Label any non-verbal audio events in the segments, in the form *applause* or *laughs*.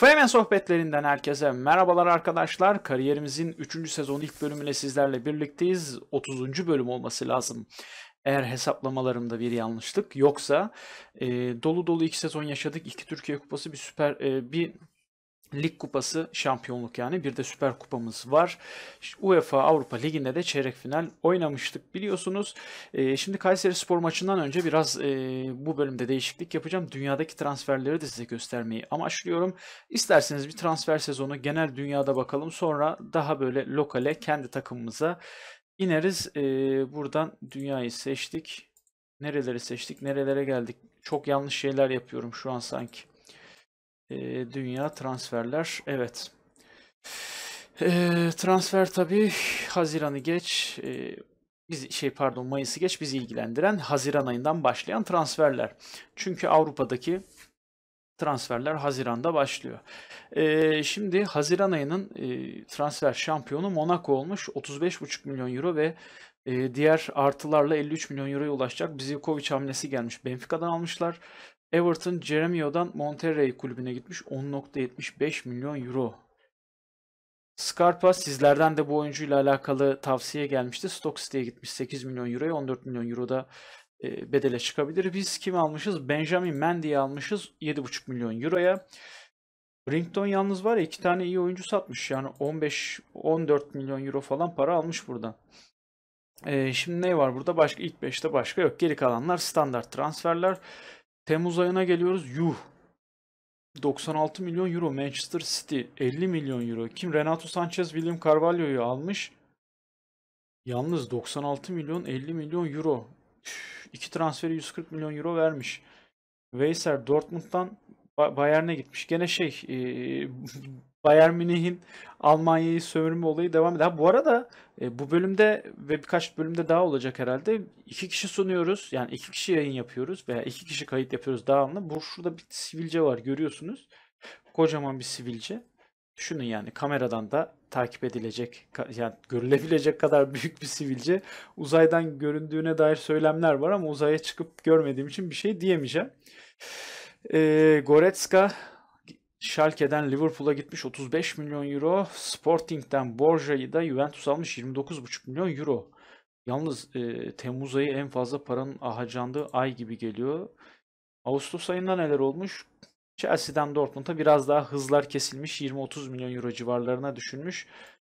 Feymen sohbetlerinden herkese merhabalar arkadaşlar. Kariyerimizin 3. sezon ilk bölümüyle sizlerle birlikteyiz. 30. bölüm olması lazım. Eğer hesaplamalarımda bir yanlışlık yoksa e, dolu dolu iki sezon yaşadık. İki Türkiye Kupası bir süper e, bir Lig kupası şampiyonluk yani bir de süper kupamız var. UEFA Avrupa Ligi'nde de çeyrek final oynamıştık biliyorsunuz. E, şimdi Kayseri Spor maçından önce biraz e, bu bölümde değişiklik yapacağım. Dünyadaki transferleri de size göstermeyi amaçlıyorum. İsterseniz bir transfer sezonu genel dünyada bakalım. Sonra daha böyle lokale kendi takımımıza ineriz. E, buradan dünyayı seçtik. Nereleri seçtik? Nerelere geldik? Çok yanlış şeyler yapıyorum şu an sanki. Ee, dünya transferler. Evet. E, transfer tabii Haziran'ı geç. E, biz şey pardon Mayıs'ı geç bizi ilgilendiren Haziran ayından başlayan transferler. Çünkü Avrupa'daki transferler Haziran'da başlıyor. E, şimdi Haziran ayının e, transfer şampiyonu Monaco olmuş. 35,5 milyon euro ve e, diğer artılarla 53 milyon euroya ulaşacak Zivkovic hamlesi gelmiş. Benfica'dan almışlar. Everton Jeremio'dan Monterrey kulübüne gitmiş 10.75 milyon euro. Scarpa sizlerden de bu oyuncuyla alakalı tavsiye gelmişti. Stock City'ye gitmiş 8 milyon euroya 14 milyon euroda e, bedele çıkabilir. Biz kim almışız? Benjamin Mendy'yi almışız 7,5 milyon euroya. Rington yalnız var ya iki tane iyi oyuncu satmış. Yani 15-14 milyon euro falan para almış buradan. Ee, şimdi ne var burada? Başka ilk 5'te başka yok. Geri kalanlar standart transferler. Temmuz ayına geliyoruz. Yuh. 96 milyon euro Manchester City 50 milyon euro. Kim Renato Sanchez, William Carvalho'yu almış. Yalnız 96 milyon 50 milyon euro. İki transferi 140 milyon euro vermiş. Veyser Dortmund'dan Bayern'e gitmiş. Gene şey Bayern Münih'in Almanya'yı sömürme olayı devam ediyor. Ha, bu arada e, bu bölümde ve birkaç bölümde daha olacak herhalde. İki kişi sunuyoruz. Yani iki kişi yayın yapıyoruz veya iki kişi kayıt yapıyoruz devamlı. Bu şurada bir sivilce var görüyorsunuz. Kocaman bir sivilce. Düşünün yani kameradan da takip edilecek, yani görülebilecek kadar büyük bir sivilce. Uzaydan göründüğüne dair söylemler var ama uzaya çıkıp görmediğim için bir şey diyemeyeceğim. E, Goretzka Schalke'den Liverpool'a gitmiş 35 milyon euro. Sporting'den Borja'yı da Juventus almış 29,5 milyon euro. Yalnız e, Temmuz ayı en fazla paranın harcandığı ay gibi geliyor. Ağustos ayında neler olmuş? Chelsea'den Dortmund'a biraz daha hızlar kesilmiş. 20-30 milyon euro civarlarına düşünmüş.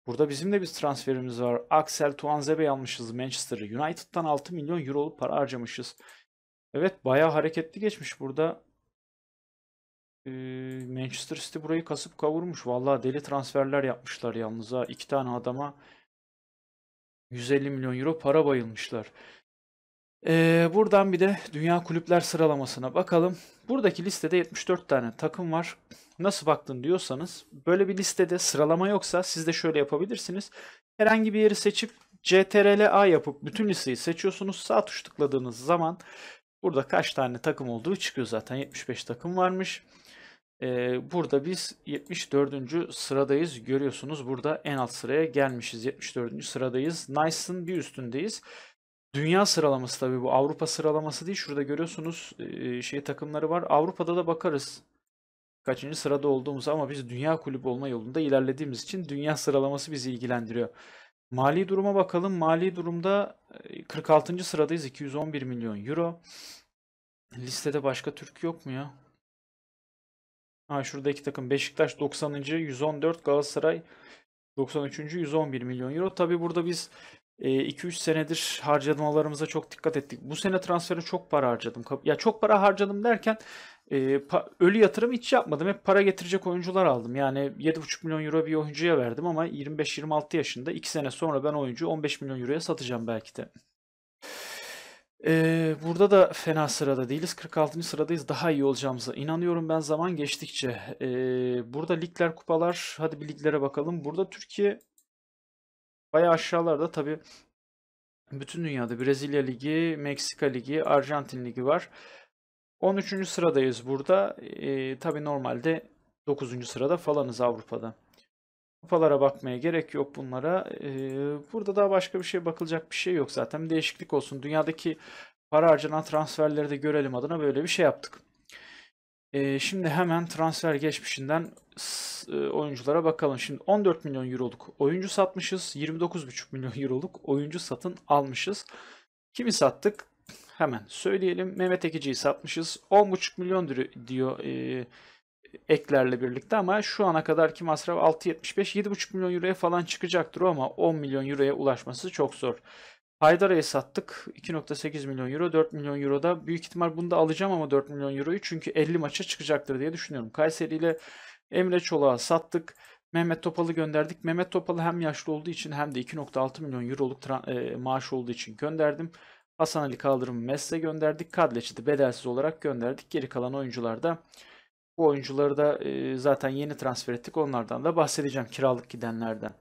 Burada bizim de bir transferimiz var. Axel Tuanzebe'yi almışız Manchester United'tan 6 milyon euroluk para harcamışız. Evet bayağı hareketli geçmiş burada. Manchester City burayı kasıp kavurmuş. Vallahi deli transferler yapmışlar yalnız ha. İki tane adama 150 milyon euro para bayılmışlar. Ee, buradan bir de Dünya Kulüpler sıralamasına bakalım. Buradaki listede 74 tane takım var. Nasıl baktın diyorsanız böyle bir listede sıralama yoksa siz de şöyle yapabilirsiniz. Herhangi bir yeri seçip CTRL A yapıp bütün listeyi seçiyorsunuz. Sağ tuş tıkladığınız zaman burada kaç tane takım olduğu çıkıyor zaten. 75 takım varmış burada biz 74. sıradayız. Görüyorsunuz burada en alt sıraya gelmişiz. 74. sıradayız. Nice'ın bir üstündeyiz. Dünya sıralaması tabii bu. Avrupa sıralaması değil. Şurada görüyorsunuz şey takımları var. Avrupa'da da bakarız kaçıncı sırada olduğumuz ama biz dünya kulübü olma yolunda ilerlediğimiz için dünya sıralaması bizi ilgilendiriyor. Mali duruma bakalım. Mali durumda 46. sıradayız 211 milyon euro. Listede başka Türk yok mu ya? Ha şuradaki takım. Beşiktaş 90. 114. Galatasaray 93. 111 milyon euro. Tabi burada biz 2-3 e, senedir harcamalarımıza çok dikkat ettik. Bu sene transferi çok para harcadım. Ya çok para harcadım derken e, ölü yatırım hiç yapmadım. Hep para getirecek oyuncular aldım. Yani 7,5 milyon euro bir oyuncuya verdim ama 25-26 yaşında 2 sene sonra ben oyuncu 15 milyon euroya satacağım belki de. Ee, burada da fena sırada değiliz. 46. sıradayız. Daha iyi olacağımıza inanıyorum ben zaman geçtikçe. Ee, burada ligler, kupalar. Hadi bir liglere bakalım. Burada Türkiye bayağı aşağılarda. Tabii bütün dünyada Brezilya Ligi, Meksika Ligi, Arjantin Ligi var. 13. sıradayız burada. E, tabii normalde 9. sırada falanız Avrupa'da. Kafalara bakmaya gerek yok bunlara. Ee, burada daha başka bir şey bakılacak bir şey yok zaten. değişiklik olsun. Dünyadaki para harcanan transferleri de görelim adına böyle bir şey yaptık. Ee, şimdi hemen transfer geçmişinden e, oyunculara bakalım. Şimdi 14 milyon euroluk oyuncu satmışız. 29,5 milyon euroluk oyuncu satın almışız. Kimi sattık? Hemen söyleyelim. Mehmet Ekici'yi satmışız. 10,5 milyon diyor e, eklerle birlikte ama şu ana kadarki masraf 6.75 7.5 milyon euroya falan çıkacaktır ama 10 milyon euroya ulaşması çok zor. Haydara'yı sattık 2.8 milyon euro 4 milyon euro da büyük ihtimal bunu da alacağım ama 4 milyon euroyu çünkü 50 maça çıkacaktır diye düşünüyorum. Kayseri ile Emre Çolak'a sattık. Mehmet Topal'ı gönderdik. Mehmet Topal'ı hem yaşlı olduğu için hem de 2.6 milyon euroluk e, maaş olduğu için gönderdim. Hasan Ali Kaldırım'ı Mesle gönderdik. Kadleç'i de bedelsiz olarak gönderdik. Geri kalan oyuncular da bu oyuncuları da e, zaten yeni transfer ettik. Onlardan da bahsedeceğim kiralık gidenlerden.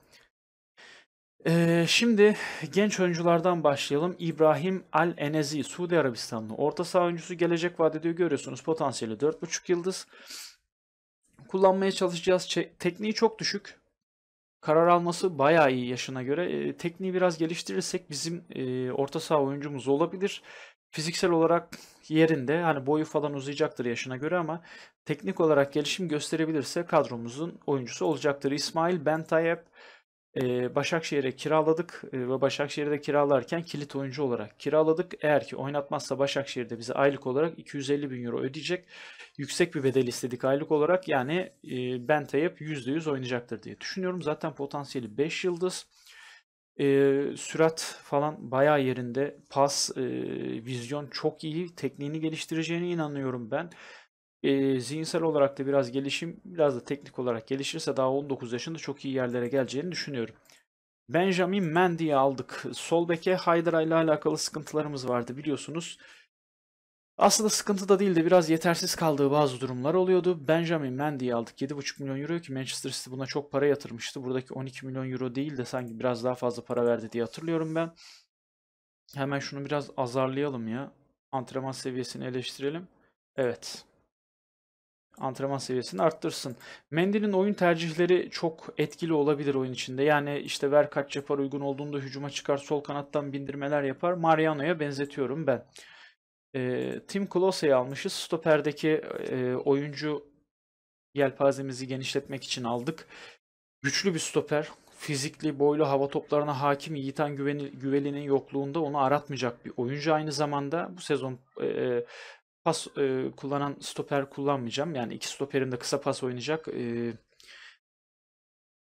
E, şimdi genç oyunculardan başlayalım. İbrahim Al Enezi Suudi Arabistanlı orta saha oyuncusu gelecek vaat görüyorsunuz. Potansiyeli 4.5 yıldız. Kullanmaya çalışacağız. Tekniği çok düşük. Karar alması bayağı iyi yaşına göre. E, tekniği biraz geliştirirsek bizim e, orta saha oyuncumuz olabilir. Fiziksel olarak yerinde. Hani boyu falan uzayacaktır yaşına göre ama teknik olarak gelişim gösterebilirse kadromuzun oyuncusu olacaktır. İsmail Bentayep e, Başakşehir'e kiraladık e, ve Başakşehir'de kiralarken kilit oyuncu olarak kiraladık. Eğer ki oynatmazsa Başakşehir'de bize aylık olarak 250 bin euro ödeyecek. Yüksek bir bedel istedik aylık olarak yani e, Bentayep %100 oynayacaktır diye düşünüyorum. Zaten potansiyeli 5 yıldız. E, sürat falan bayağı yerinde. Pas, e, vizyon çok iyi. Tekniğini geliştireceğine inanıyorum ben. E, zihinsel olarak da biraz gelişim, biraz da teknik olarak gelişirse daha 19 yaşında çok iyi yerlere geleceğini düşünüyorum. Benjamin Mendy'yi aldık. Sol beke Haydara ile alakalı sıkıntılarımız vardı biliyorsunuz. Aslında sıkıntı da değildi. Biraz yetersiz kaldığı bazı durumlar oluyordu. Benjamin Mendy'yi aldık 7,5 milyon euro ki Manchester City buna çok para yatırmıştı. Buradaki 12 milyon euro değil de sanki biraz daha fazla para verdi diye hatırlıyorum ben. Hemen şunu biraz azarlayalım ya. Antrenman seviyesini eleştirelim. Evet. Antrenman seviyesini arttırsın. Mendy'nin oyun tercihleri çok etkili olabilir oyun içinde. Yani işte ver kaç yapar uygun olduğunda hücuma çıkar sol kanattan bindirmeler yapar. Mariano'ya benzetiyorum ben. E, Tim Klosa'yı almışız. Stoper'deki e, oyuncu yelpazemizi genişletmek için aldık. Güçlü bir stoper. Fizikli, boylu, hava toplarına hakim Yiğitan Güveni, Güveli'nin yokluğunda onu aratmayacak bir oyuncu aynı zamanda. Bu sezon e, pas e, kullanan stoper kullanmayacağım. Yani iki stoperim de kısa pas oynayacak. E,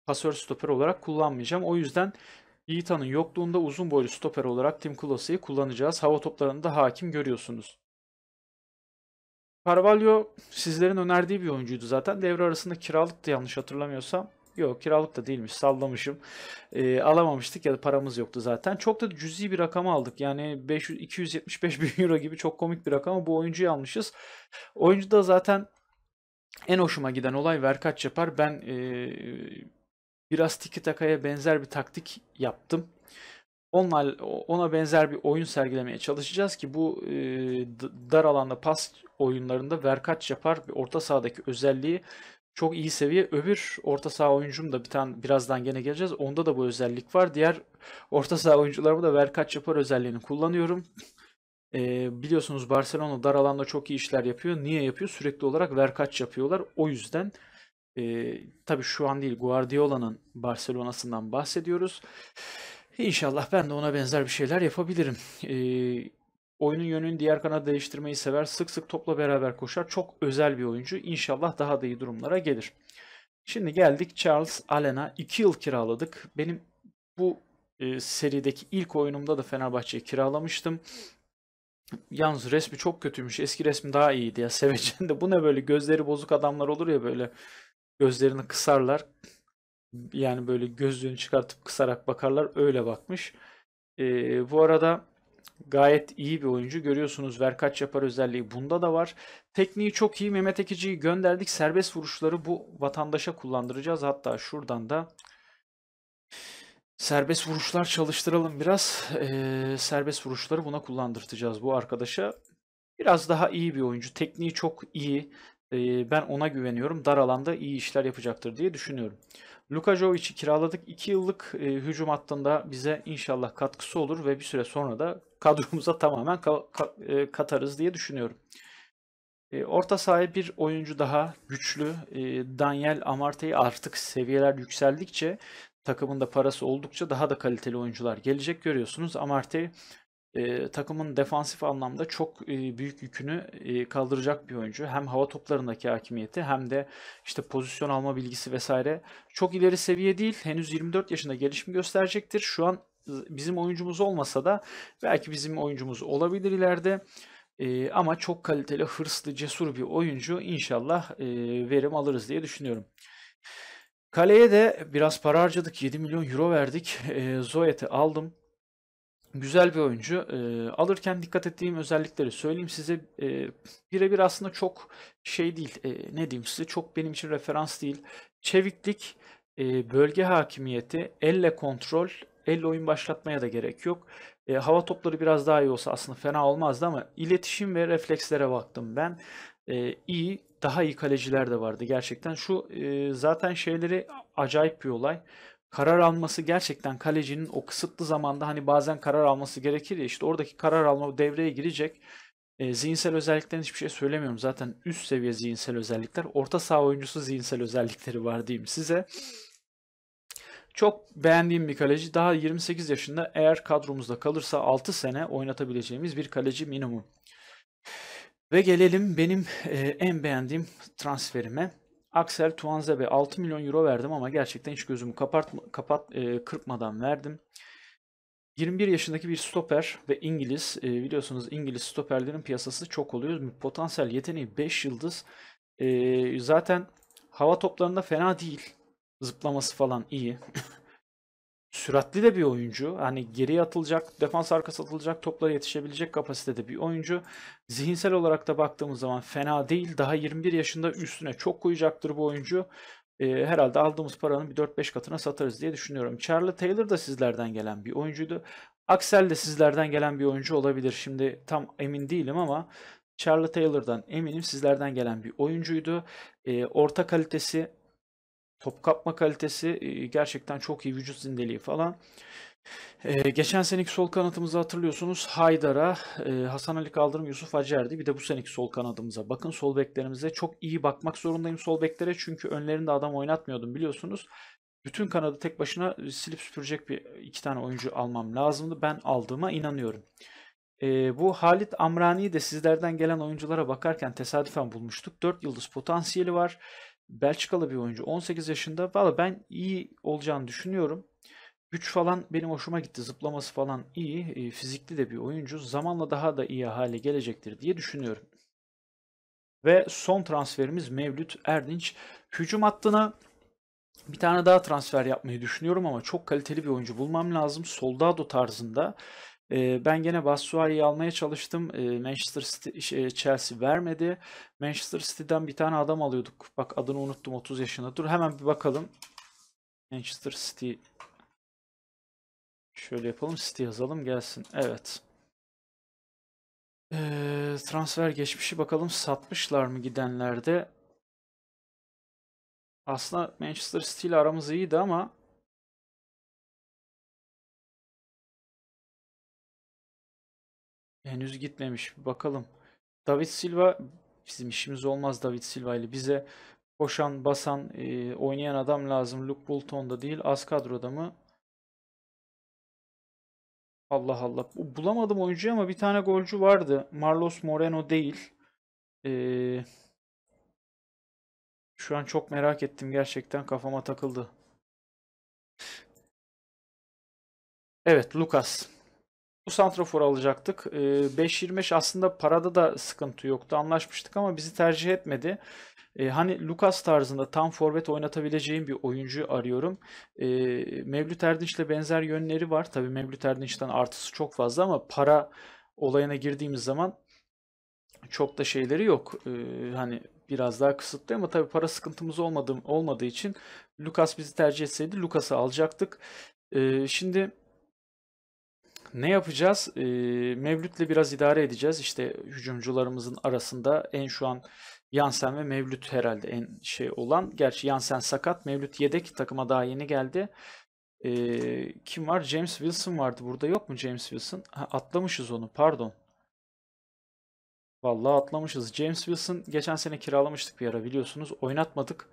pasör stoper olarak kullanmayacağım. O yüzden Yiğitan'ın yokluğunda uzun boylu stoper olarak Tim Kulosa'yı kullanacağız. Hava toplarını da hakim görüyorsunuz. Carvalho sizlerin önerdiği bir oyuncuydu zaten. Devre arasında kiralık da yanlış hatırlamıyorsam. Yok kiralık da değilmiş sallamışım. E, alamamıştık ya da paramız yoktu zaten. Çok da cüzi bir rakam aldık. Yani 500, 275 bin euro gibi çok komik bir rakam bu oyuncuyu almışız. Oyuncu da zaten en hoşuma giden olay Verkaç yapar. Ben e, biraz tiki takaya benzer bir taktik yaptım. Onunla, ona benzer bir oyun sergilemeye çalışacağız ki bu e, dar alanda pas oyunlarında verkaç yapar bir orta sahadaki özelliği çok iyi seviye. Öbür orta saha oyuncum da bir tane birazdan gene geleceğiz. Onda da bu özellik var. Diğer orta saha oyuncularımı da verkaç yapar özelliğini kullanıyorum. E, biliyorsunuz Barcelona dar alanda çok iyi işler yapıyor. Niye yapıyor? Sürekli olarak verkaç yapıyorlar. O yüzden e, tabii şu an değil Guardiola'nın Barcelona'sından bahsediyoruz. İnşallah ben de ona benzer bir şeyler yapabilirim. E, oyunun yönünü diğer kanada değiştirmeyi sever. Sık sık topla beraber koşar. Çok özel bir oyuncu. İnşallah daha da iyi durumlara gelir. Şimdi geldik Charles Alena. 2 yıl kiraladık. Benim bu e, serideki ilk oyunumda da Fenerbahçe'yi kiralamıştım. Yalnız resmi çok kötüymüş. Eski resmi daha iyiydi ya. *laughs* Sevecen de bu ne böyle gözleri bozuk adamlar olur ya böyle Gözlerini kısarlar. Yani böyle gözlüğünü çıkartıp kısarak bakarlar. Öyle bakmış. E, bu arada gayet iyi bir oyuncu. Görüyorsunuz verkaç yapar özelliği bunda da var. Tekniği çok iyi. Mehmet Ekici'yi gönderdik. Serbest vuruşları bu vatandaşa kullandıracağız. Hatta şuradan da serbest vuruşlar çalıştıralım biraz. Ee, serbest vuruşları buna kullandırtacağız bu arkadaşa. Biraz daha iyi bir oyuncu. Tekniği çok iyi. Ee, ben ona güveniyorum. Dar alanda iyi işler yapacaktır diye düşünüyorum. Lukajovic'i kiraladık. 2 yıllık e, hücum hattında bize inşallah katkısı olur ve bir süre sonra da kadromuza tamamen ka ka e, katarız diye düşünüyorum. E, orta sahaya bir oyuncu daha güçlü. E, Daniel Amartey artık seviyeler yükseldikçe takımında parası oldukça daha da kaliteli oyuncular gelecek görüyorsunuz. Amartey e, takımın defansif anlamda çok e, büyük yükünü e, kaldıracak bir oyuncu. Hem hava toplarındaki hakimiyeti hem de işte pozisyon alma bilgisi vesaire çok ileri seviye değil. Henüz 24 yaşında gelişim gösterecektir. Şu an ıı, bizim oyuncumuz olmasa da belki bizim oyuncumuz olabilir ileride. E, ama çok kaliteli, hırslı, cesur bir oyuncu inşallah e, verim alırız diye düşünüyorum. Kaleye de biraz para harcadık. 7 milyon euro verdik. E, Zoyet'i aldım güzel bir oyuncu. E, alırken dikkat ettiğim özellikleri söyleyeyim size. E, birebir aslında çok şey değil. E, ne diyeyim size? Çok benim için referans değil. Çeviklik, e, bölge hakimiyeti, elle kontrol, elle oyun başlatmaya da gerek yok. E, hava topları biraz daha iyi olsa aslında fena olmazdı ama iletişim ve reflekslere baktım ben. E, iyi, daha iyi kaleciler de vardı gerçekten. Şu e, zaten şeyleri acayip bir olay karar alması gerçekten kalecinin o kısıtlı zamanda hani bazen karar alması gerekir ya işte oradaki karar alma devreye girecek. E, zihinsel özelliklerin hiçbir şey söylemiyorum. Zaten üst seviye zihinsel özellikler. Orta saha oyuncusu zihinsel özellikleri var diyeyim size. Çok beğendiğim bir kaleci. Daha 28 yaşında eğer kadromuzda kalırsa 6 sene oynatabileceğimiz bir kaleci minimum. Ve gelelim benim e, en beğendiğim transferime. Axel Tuanzebe 6 milyon euro verdim ama gerçekten hiç gözümü kapartma, kapat, e, kırpmadan verdim. 21 yaşındaki bir stoper ve İngiliz e, biliyorsunuz İngiliz stoperlerin piyasası çok oluyor. Potansiyel yeteneği 5 yıldız. E, zaten hava toplarında fena değil. Zıplaması falan iyi. *laughs* süratli de bir oyuncu. Hani geriye atılacak, defans arkası atılacak, toplara yetişebilecek kapasitede bir oyuncu. Zihinsel olarak da baktığımız zaman fena değil. Daha 21 yaşında üstüne çok koyacaktır bu oyuncu. Ee, herhalde aldığımız paranın bir 4-5 katına satarız diye düşünüyorum. Charlie Taylor da sizlerden gelen bir oyuncuydu. Axel de sizlerden gelen bir oyuncu olabilir. Şimdi tam emin değilim ama Charlie Taylor'dan eminim sizlerden gelen bir oyuncuydu. E, orta kalitesi Top kapma kalitesi e, gerçekten çok iyi. Vücut zindeliği falan. Ee, geçen seneki sol kanatımızı hatırlıyorsunuz. Haydar'a, e, Hasan Ali Kaldırım, Yusuf Acer'di. Bir de bu seneki sol kanadımıza. Bakın sol beklerimize çok iyi bakmak zorundayım sol beklere. Çünkü önlerinde adam oynatmıyordum biliyorsunuz. Bütün kanadı tek başına silip süpürecek bir iki tane oyuncu almam lazımdı. Ben aldığıma inanıyorum. E, bu Halit Amrani'yi de sizlerden gelen oyunculara bakarken tesadüfen bulmuştuk. 4 yıldız potansiyeli var. Belçikalı bir oyuncu. 18 yaşında. Valla ben iyi olacağını düşünüyorum. Güç falan benim hoşuma gitti. Zıplaması falan iyi. E, fizikli de bir oyuncu. Zamanla daha da iyi hale gelecektir diye düşünüyorum. Ve son transferimiz Mevlüt Erdinç. Hücum hattına bir tane daha transfer yapmayı düşünüyorum ama çok kaliteli bir oyuncu bulmam lazım. Soldado tarzında ben gene Batshuayi'yi almaya çalıştım. Manchester City, şey, Chelsea vermedi. Manchester City'den bir tane adam alıyorduk. Bak adını unuttum 30 yaşında. Dur hemen bir bakalım. Manchester City. Şöyle yapalım City yazalım gelsin. Evet. E, transfer geçmişi bakalım satmışlar mı gidenlerde. Aslında Manchester City ile aramız iyiydi ama Henüz gitmemiş. Bakalım. David Silva bizim işimiz olmaz David Silva ile. Bize koşan, basan, e, oynayan adam lazım. Luke Bolton da değil. Az kadroda mı? Allah Allah. Bulamadım oyuncuyu ama bir tane golcü vardı. Marlos Moreno değil. Ee, şu an çok merak ettim. Gerçekten kafama takıldı. Evet Lucas bu santrafor alacaktık. 5-25 ee, aslında parada da sıkıntı yoktu. Anlaşmıştık ama bizi tercih etmedi. Ee, hani Lucas tarzında tam forvet oynatabileceğim bir oyuncu arıyorum. E, Mevlüt Erdinç'le benzer yönleri var. Tabii Mevlüt Erdinç'ten artısı çok fazla ama para olayına girdiğimiz zaman çok da şeyleri yok. hani biraz daha kısıtlı ama tabii para sıkıntımız olmadığı, için Lucas bizi tercih etseydi Lucas'ı alacaktık. şimdi ne yapacağız? E, Mevlüt'le biraz idare edeceğiz. İşte hücumcularımızın arasında en şu an Yansen ve Mevlüt herhalde en şey olan. Gerçi Yansen sakat. Mevlüt yedek takıma daha yeni geldi. E, kim var? James Wilson vardı. Burada yok mu James Wilson? Ha, atlamışız onu pardon. Vallahi atlamışız. James Wilson geçen sene kiralamıştık bir ara biliyorsunuz. Oynatmadık.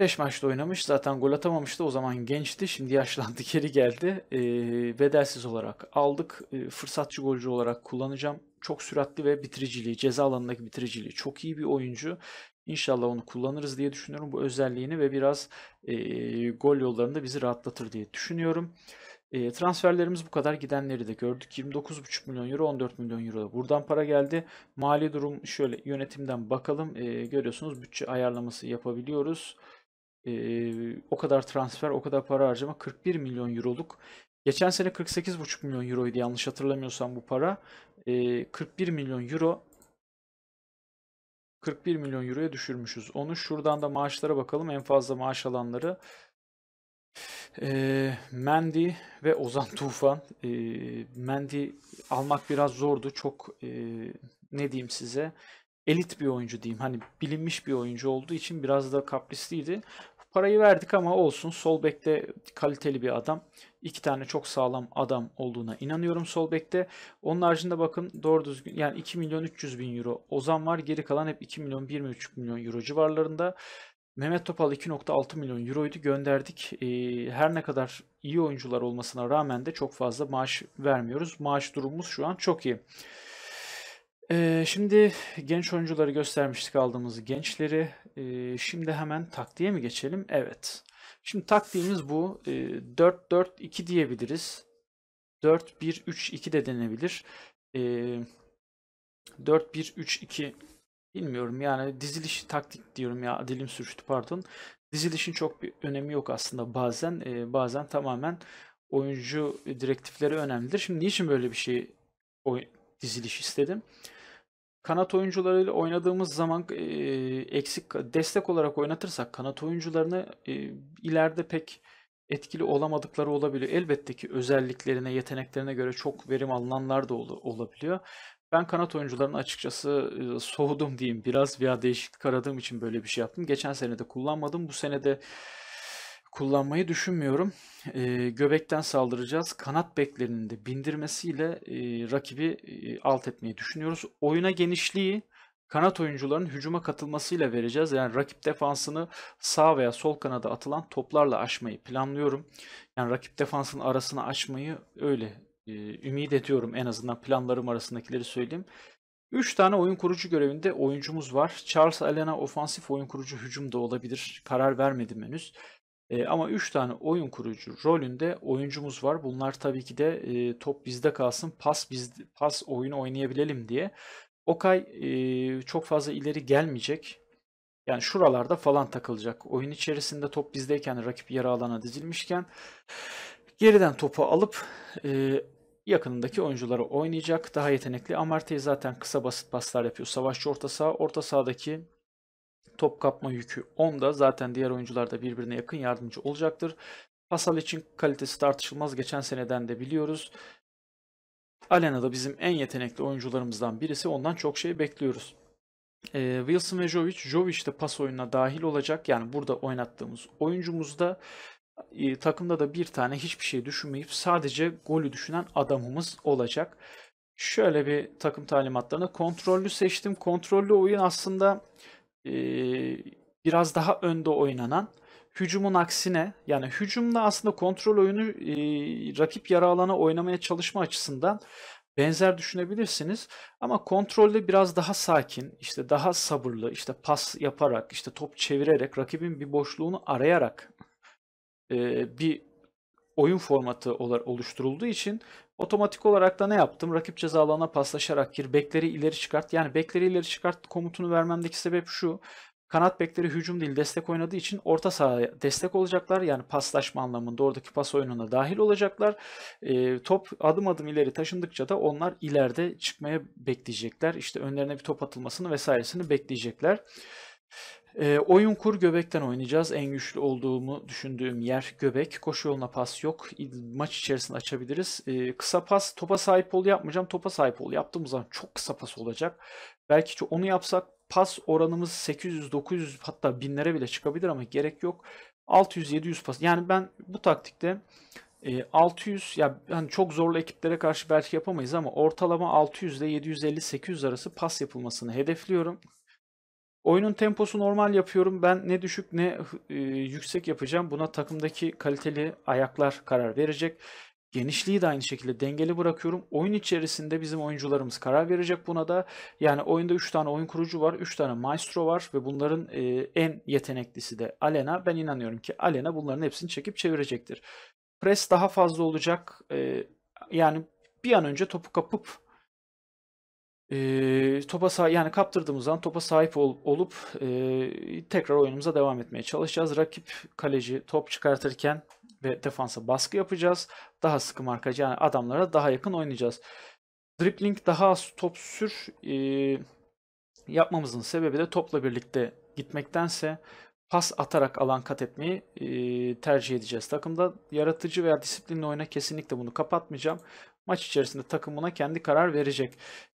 5 maçta oynamış. Zaten gol atamamıştı. O zaman gençti. Şimdi yaşlandı. *laughs* Geri geldi. E, bedelsiz olarak aldık. E, fırsatçı golcü olarak kullanacağım. Çok süratli ve bitiriciliği, ceza alanındaki bitiriciliği çok iyi bir oyuncu. İnşallah onu kullanırız diye düşünüyorum. Bu özelliğini ve biraz e, gol yollarında bizi rahatlatır diye düşünüyorum. E, transferlerimiz bu kadar gidenleri de gördük. 29,5 milyon euro, 14 milyon euro buradan para geldi. Mali durum şöyle yönetimden bakalım. E, görüyorsunuz bütçe ayarlaması yapabiliyoruz e, o kadar transfer, o kadar para harcama 41 milyon euroluk. Geçen sene 48,5 milyon euroydu yanlış hatırlamıyorsam bu para. E, 41 milyon euro 41 milyon euroya düşürmüşüz. Onu şuradan da maaşlara bakalım. En fazla maaş alanları e, Mendy ve Ozan *laughs* Tufan. E, Mendy almak biraz zordu. Çok e, ne diyeyim size elit bir oyuncu diyeyim. Hani bilinmiş bir oyuncu olduğu için biraz da kaprisliydi. Parayı verdik ama olsun. Sol bekte kaliteli bir adam. İki tane çok sağlam adam olduğuna inanıyorum sol bekte. Onun haricinde bakın doğru düzgün yani 2 milyon 300 bin euro Ozan var. Geri kalan hep 2 milyon 1,5 milyon euro civarlarında. Mehmet Topal 2.6 milyon euroydu gönderdik. Ee, her ne kadar iyi oyuncular olmasına rağmen de çok fazla maaş vermiyoruz. Maaş durumumuz şu an çok iyi. Ee, şimdi genç oyuncuları göstermiştik aldığımız gençleri. Ee, şimdi hemen taktiğe mi geçelim? Evet. Şimdi taktiğimiz bu. 4-4-2 ee, diyebiliriz. 4-1-3-2 de denebilir. 4-1-3-2 bilmiyorum yani diziliş taktik diyorum ya dilim sürçtü pardon. Dizilişin çok bir önemi yok aslında bazen bazen tamamen oyuncu direktifleri önemlidir. Şimdi niçin böyle bir şey oy- diziliş istedim? kanat oyuncularıyla oynadığımız zaman e, eksik destek olarak oynatırsak kanat oyuncularını e, ileride pek etkili olamadıkları olabiliyor. Elbette ki özelliklerine, yeteneklerine göre çok verim alınanlar da ol- olabiliyor. Ben kanat oyuncularını açıkçası e, soğudum diyeyim. Biraz veya değişiklik aradığım için böyle bir şey yaptım. Geçen sene de kullanmadım. Bu sene de kullanmayı düşünmüyorum. E, göbekten saldıracağız. Kanat beklerinin de bindirmesiyle e, rakibi e, alt etmeyi düşünüyoruz. Oyuna genişliği kanat oyuncuların hücuma katılmasıyla vereceğiz. Yani rakip defansını sağ veya sol kanada atılan toplarla aşmayı planlıyorum. Yani rakip defansın arasını açmayı öyle e, ümit ediyorum en azından planlarım arasındakileri söyleyeyim. 3 tane oyun kurucu görevinde oyuncumuz var. Charles Alena ofansif oyun kurucu hücum da olabilir. Karar vermedim henüz. E, ama 3 tane oyun kurucu rolünde oyuncumuz var. Bunlar tabii ki de e, top bizde kalsın, pas biz pas oyunu oynayabilelim diye. Okay e, çok fazla ileri gelmeyecek. Yani şuralarda falan takılacak. Oyun içerisinde top bizdeyken rakip yarı alana dizilmişken geriden topu alıp e, yakınındaki oyuncuları oynayacak. Daha yetenekli. Amartey zaten kısa basit paslar yapıyor. Savaşçı orta saha. Orta sahadaki top kapma yükü 10'da. Zaten diğer oyuncular da birbirine yakın yardımcı olacaktır. Pasal için kalitesi tartışılmaz. Geçen seneden de biliyoruz. Alena da bizim en yetenekli oyuncularımızdan birisi. Ondan çok şey bekliyoruz. E, Wilson ve Jovic, Jovic de pas oyununa dahil olacak. Yani burada oynattığımız oyuncumuzda e, takımda da bir tane hiçbir şey düşünmeyip sadece golü düşünen adamımız olacak. Şöyle bir takım talimatlarını kontrollü seçtim. Kontrollü oyun aslında e, biraz daha önde oynanan hücumun aksine yani hücumda aslında kontrol oyunu e, rakip yara alana oynamaya çalışma açısından benzer düşünebilirsiniz ama kontrolde biraz daha sakin, işte daha sabırlı, işte pas yaparak, işte top çevirerek, rakibin bir boşluğunu arayarak e, bir oyun formatı oluşturulduğu için Otomatik olarak da ne yaptım? Rakip ceza alanına paslaşarak gir, bekleri ileri çıkart. Yani bekleri ileri çıkart komutunu vermemdeki sebep şu. Kanat bekleri hücum değil destek oynadığı için orta sahaya destek olacaklar. Yani paslaşma anlamında oradaki pas oyununa dahil olacaklar. E, top adım adım ileri taşındıkça da onlar ileride çıkmaya bekleyecekler. İşte önlerine bir top atılmasını vesairesini bekleyecekler. E, oyun kur göbekten oynayacağız. En güçlü olduğumu düşündüğüm yer göbek. Koşu yoluna pas yok. Maç içerisinde açabiliriz. E, kısa pas topa sahip ol yapmayacağım. Topa sahip ol yaptığımız zaman çok kısa pas olacak. Belki onu yapsak pas oranımız 800, 900 hatta binlere bile çıkabilir ama gerek yok. 600, 700 pas. Yani ben bu taktikte 600 e, ya yani çok zorlu ekiplere karşı belki yapamayız ama ortalama 600 ile 750 800 arası pas yapılmasını hedefliyorum. Oyunun temposu normal yapıyorum. Ben ne düşük ne e, yüksek yapacağım. Buna takımdaki kaliteli ayaklar karar verecek. Genişliği de aynı şekilde dengeli bırakıyorum. Oyun içerisinde bizim oyuncularımız karar verecek buna da. Yani oyunda 3 tane oyun kurucu var, 3 tane maestro var ve bunların e, en yeteneklisi de Alena. Ben inanıyorum ki Alena bunların hepsini çekip çevirecektir. Pres daha fazla olacak. E, yani bir an önce topu kapıp e, topa sah yani kaptırdığımız zaman topa sahip ol olup e, tekrar oyunumuza devam etmeye çalışacağız. Rakip kaleci top çıkartırken ve defansa baskı yapacağız. Daha sıkı markacı yani adamlara daha yakın oynayacağız. Dribbling daha az top sür e, yapmamızın sebebi de topla birlikte gitmektense pas atarak alan kat etmeyi e, tercih edeceğiz takımda. Yaratıcı veya disiplinli oyuna kesinlikle bunu kapatmayacağım maç içerisinde takım buna kendi karar verecek.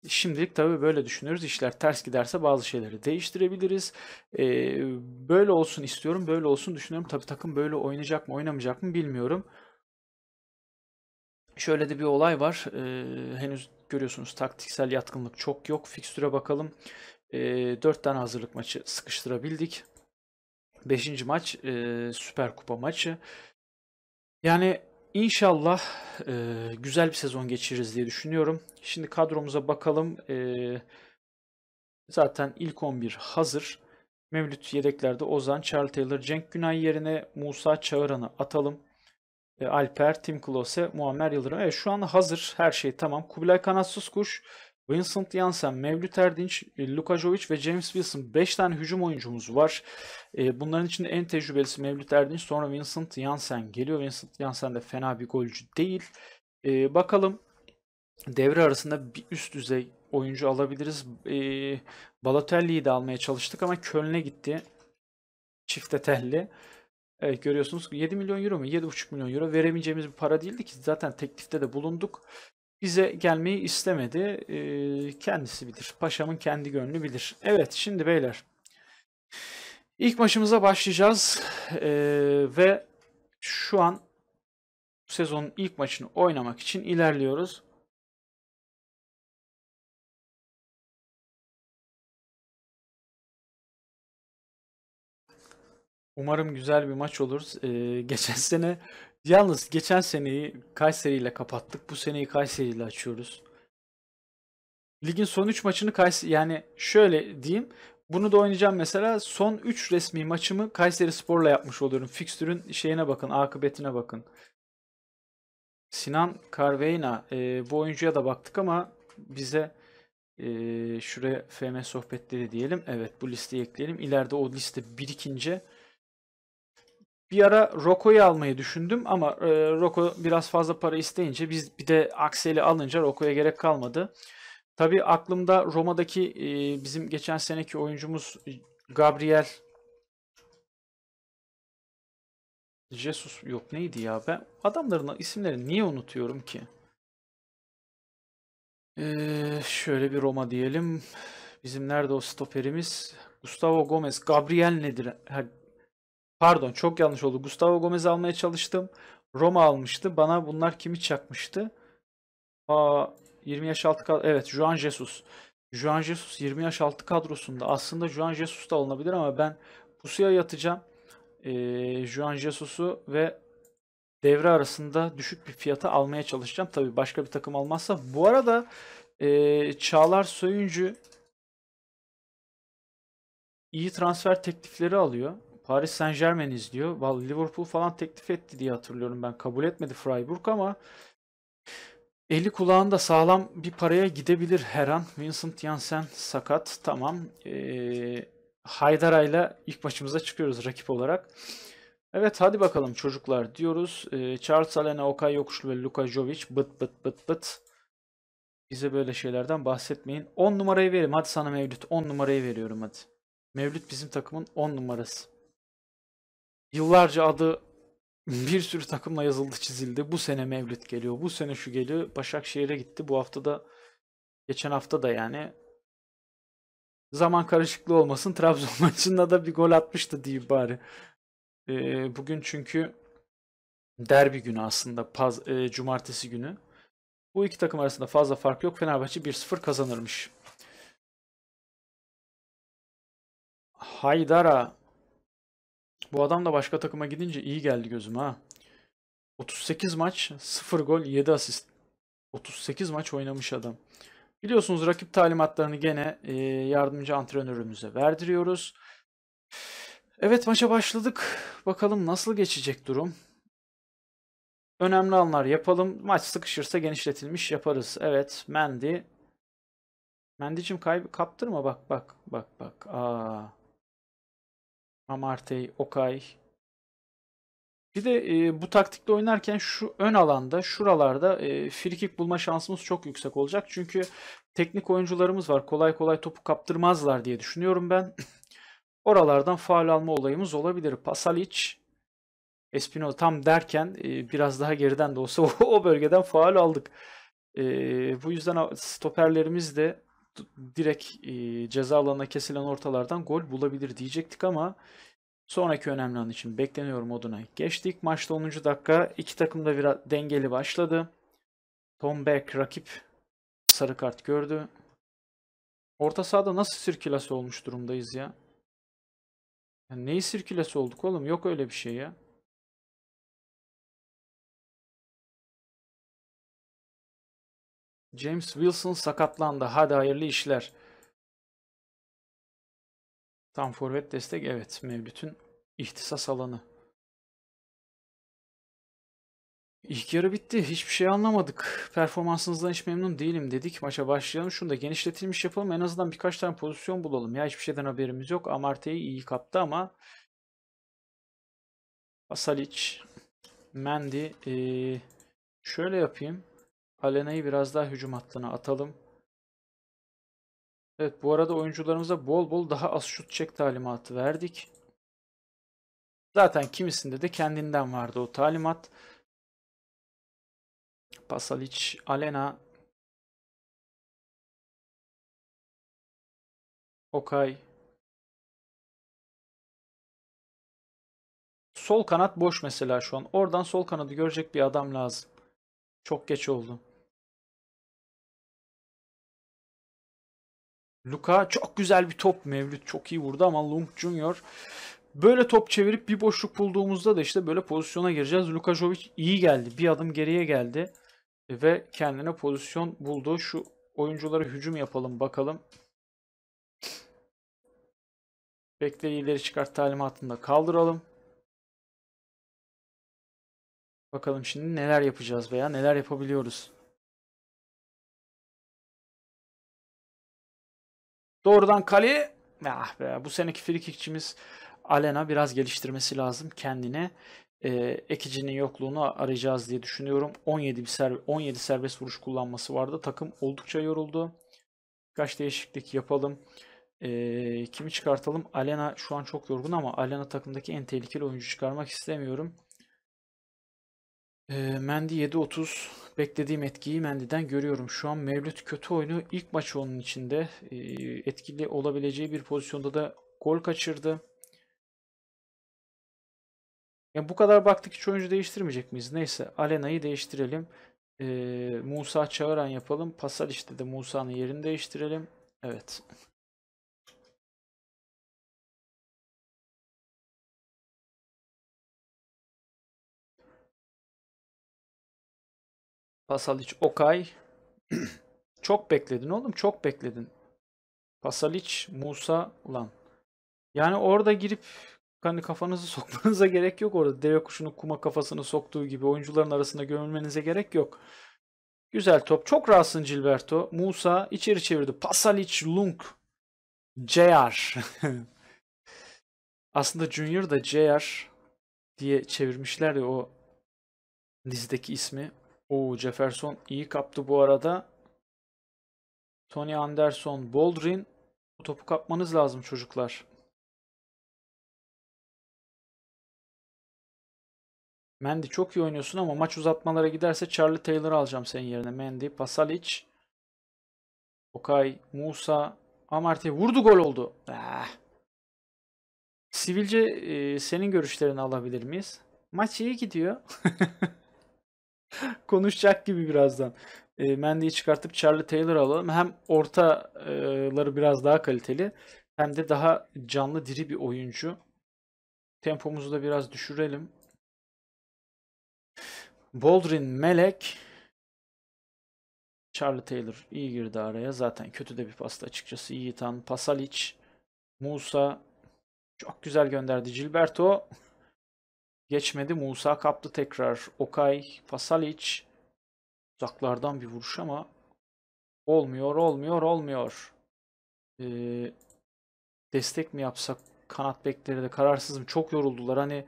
Şimdilik tabii böyle düşünüyoruz. İşler ters giderse bazı şeyleri değiştirebiliriz. E, böyle olsun istiyorum, böyle olsun düşünüyorum. Tabii takım böyle oynayacak mı, oynamayacak mı bilmiyorum. Şöyle de bir olay var. E, henüz görüyorsunuz taktiksel yatkınlık çok yok. Fikstüre bakalım. E, ee, 4 tane hazırlık maçı sıkıştırabildik. 5. maç e, Süper Kupa maçı. Yani İnşallah e, güzel bir sezon geçiririz diye düşünüyorum. Şimdi kadromuza bakalım. E, zaten ilk 11 hazır. Mevlüt yedeklerde Ozan, Charles Taylor, Cenk Günay yerine Musa Çağıran'ı atalım. E, Alper, Tim Klose, Muammer Yıldırım. Evet şu an hazır. Her şey tamam. Kubilay Kanatsız Kuş Vincent Janssen, Mevlüt Erdinç, e, Luka Lukajovic ve James Wilson 5 tane hücum oyuncumuz var. E, bunların içinde en tecrübelisi Mevlüt Erdinç sonra Vincent Janssen geliyor. Vincent Janssen de fena bir golcü değil. E, bakalım devre arasında bir üst düzey oyuncu alabiliriz. Balotelli'yi de almaya çalıştık ama Köln'e gitti. Çifte telli. Evet görüyorsunuz 7 milyon euro mu 7,5 milyon euro veremeyeceğimiz bir para değildi ki zaten teklifte de bulunduk bize gelmeyi istemedi. E, kendisi bilir. Paşamın kendi gönlü bilir. Evet şimdi beyler. İlk maçımıza başlayacağız. E, ve şu an sezonun ilk maçını oynamak için ilerliyoruz. Umarım güzel bir maç olur. Ee, geçen sene Yalnız geçen seneyi Kayseri ile kapattık. Bu seneyi Kayseri ile açıyoruz. Ligin son 3 maçını Kayseri yani şöyle diyeyim. Bunu da oynayacağım mesela. Son 3 resmi maçımı Kayseri Spor'la yapmış oluyorum. Fixtür'ün şeyine bakın, akıbetine bakın. Sinan Carveyna e, bu oyuncuya da baktık ama bize e, şuraya FM sohbetleri diyelim. Evet bu listeyi ekleyelim. İleride o liste birikince bir ara Roko'yu almayı düşündüm ama e, Rocco biraz fazla para isteyince biz bir de Axel'i alınca Roko'ya gerek kalmadı. Tabi aklımda Roma'daki e, bizim geçen seneki oyuncumuz e, Gabriel Jesus yok neydi ya ben adamların isimlerini niye unutuyorum ki? Ee, şöyle bir Roma diyelim. Bizim nerede o stoperimiz? Gustavo Gomez. Gabriel nedir? Ha, Pardon çok yanlış oldu. Gustavo Gomez almaya çalıştım. Roma almıştı. Bana bunlar kimi çakmıştı? Aa, 20 yaş altı kadro. Evet Juan Jesus. Juan Jesus 20 yaş altı kadrosunda. Aslında Juan Jesus da alınabilir ama ben pusuya yatacağım. Ee, Juan Jesus'u ve devre arasında düşük bir fiyata almaya çalışacağım. Tabi başka bir takım almazsa. Bu arada e, Çağlar Söyüncü iyi transfer teklifleri alıyor. Paris Saint Germain izliyor. Vallahi Liverpool falan teklif etti diye hatırlıyorum ben. Kabul etmedi Freiburg ama eli kulağında sağlam bir paraya gidebilir her an. Vincent Janssen sakat. Tamam. Ee, Haydara'yla ilk maçımıza çıkıyoruz rakip olarak. Evet hadi bakalım çocuklar diyoruz. Ee, Charles Alena, Okay Yokuşlu ve Luka Jovic bıt bıt bıt bıt. Bize böyle şeylerden bahsetmeyin. 10 numarayı verim. Hadi sana Mevlüt. 10 numarayı veriyorum hadi. Mevlüt bizim takımın 10 numarası. Yıllarca adı bir sürü takımla yazıldı çizildi. Bu sene Mevlüt geliyor. Bu sene şu geliyor. Başakşehir'e gitti. Bu hafta da geçen hafta da yani zaman karışıklığı olmasın. Trabzon *laughs* maçında da bir gol atmıştı diye bari. E, bugün çünkü derbi günü aslında paz, e, cumartesi günü. Bu iki takım arasında fazla fark yok. Fenerbahçe 1-0 kazanırmış. Haydara bu adam da başka takıma gidince iyi geldi gözüme ha. 38 maç, 0 gol, 7 asist. 38 maç oynamış adam. Biliyorsunuz rakip talimatlarını gene e, yardımcı antrenörümüze verdiriyoruz. Evet maça başladık. Bakalım nasıl geçecek durum. Önemli anlar yapalım. Maç sıkışırsa genişletilmiş yaparız. Evet Mendy. Mendy'cim kaybı kaptırma bak bak bak bak. Aa. Amartey, Okay. Bir de e, bu taktikle oynarken şu ön alanda, şuralarda e, frikik bulma şansımız çok yüksek olacak. Çünkü teknik oyuncularımız var. Kolay kolay topu kaptırmazlar diye düşünüyorum ben. *clears throat* Oralardan faal alma olayımız olabilir. Pasalic, Espino tam derken e, biraz daha geriden de olsa *laughs* o bölgeden faal aldık. E, bu yüzden stoperlerimiz de direkt e, ceza alanına kesilen ortalardan gol bulabilir diyecektik ama sonraki önemli an için bekleniyor moduna geçtik. Maçta 10. dakika iki takım da biraz dengeli başladı. Tom Beck rakip sarı kart gördü. Orta sahada nasıl sirkülası olmuş durumdayız ya? ya neyi sirkülası olduk oğlum? Yok öyle bir şey ya. James Wilson sakatlandı. Hadi hayırlı işler. Tam forvet destek evet Mevlüt'ün ihtisas alanı. İlk yarı bitti. Hiçbir şey anlamadık. Performansınızdan hiç memnun değilim dedik. Maça başlayalım. Şunu da genişletilmiş yapalım. En azından birkaç tane pozisyon bulalım. Ya hiçbir şeyden haberimiz yok. Amartey iyi kaptı ama Asalic, Mendy ee, şöyle yapayım. Alena'yı biraz daha hücum hattına atalım. Evet bu arada oyuncularımıza bol bol daha az şut çek talimatı verdik. Zaten kimisinde de kendinden vardı o talimat. Pasalic, Alena, Okay. Sol kanat boş mesela şu an. Oradan sol kanadı görecek bir adam lazım. Çok geç oldu. Luka çok güzel bir top Mevlüt çok iyi vurdu ama Lung Junior böyle top çevirip bir boşluk bulduğumuzda da işte böyle pozisyona gireceğiz. Luka Jovic iyi geldi. Bir adım geriye geldi e, ve kendine pozisyon buldu. Şu oyunculara hücum yapalım bakalım. Bekle ileri çıkart talimatında kaldıralım. Bakalım şimdi neler yapacağız veya neler yapabiliyoruz. Doğrudan kaleye. Ah be bu seneki frikikçimiz Alena biraz geliştirmesi lazım kendine. E, ekicinin yokluğunu arayacağız diye düşünüyorum. 17 bir serv 17 serbest vuruş kullanması vardı. Takım oldukça yoruldu. Kaç değişiklik yapalım. E, kimi çıkartalım? Alena şu an çok yorgun ama Alena takımdaki en tehlikeli oyuncu çıkarmak istemiyorum. E, Mendy 7.30 beklediğim etkiyi Mendy'den görüyorum. Şu an Mevlüt kötü oyunu ilk maç onun içinde e, etkili olabileceği bir pozisyonda da gol kaçırdı. Ya bu kadar baktık hiç oyuncu değiştirmeyecek miyiz? Neyse Alena'yı değiştirelim. Ee, Musa Çağıran yapalım. Pasal işte de Musa'nın yerini değiştirelim. Evet. Pasalic Okay. *clears throat* çok bekledin oğlum çok bekledin. Pasalic Musa lan. Yani orada girip hani kafanızı *laughs* sokmanıza gerek yok orada. Deve kuşunun kuma kafasını soktuğu gibi oyuncuların arasında gömülmenize gerek yok. Güzel top. Çok rahatsın Gilberto. Musa içeri çevirdi. Pasalic Lung. JR. *laughs* Aslında Junior da JR diye çevirmişler ya o dizideki ismi. Oo Jefferson iyi kaptı bu arada. Tony Anderson, Boldrin. Bu topu kapmanız lazım çocuklar. Mendy çok iyi oynuyorsun ama maç uzatmalara giderse Charlie Taylor'ı alacağım senin yerine. Mendy, Pasalic, Okay, Musa, Amartya vurdu gol oldu. Ah. Sivilce e, senin görüşlerini alabilir miyiz? Maç iyi gidiyor. *laughs* *laughs* konuşacak gibi birazdan. E, Mendy'yi çıkartıp Charlie Taylor alalım. Hem ortaları biraz daha kaliteli hem de daha canlı diri bir oyuncu. Tempomuzu da biraz düşürelim. Boldrin, Melek, Charlie Taylor iyi girdi araya. Zaten kötü de bir pasta açıkçası. Yiğitan, Pasalic, Musa çok güzel gönderdi Gilberto. Geçmedi. Musa kaptı tekrar. Okay, Pasalic. Uzaklardan bir vuruş ama olmuyor, olmuyor, olmuyor. Ee, destek mi yapsak kanat bekleri de kararsızım. Çok yoruldular. Hani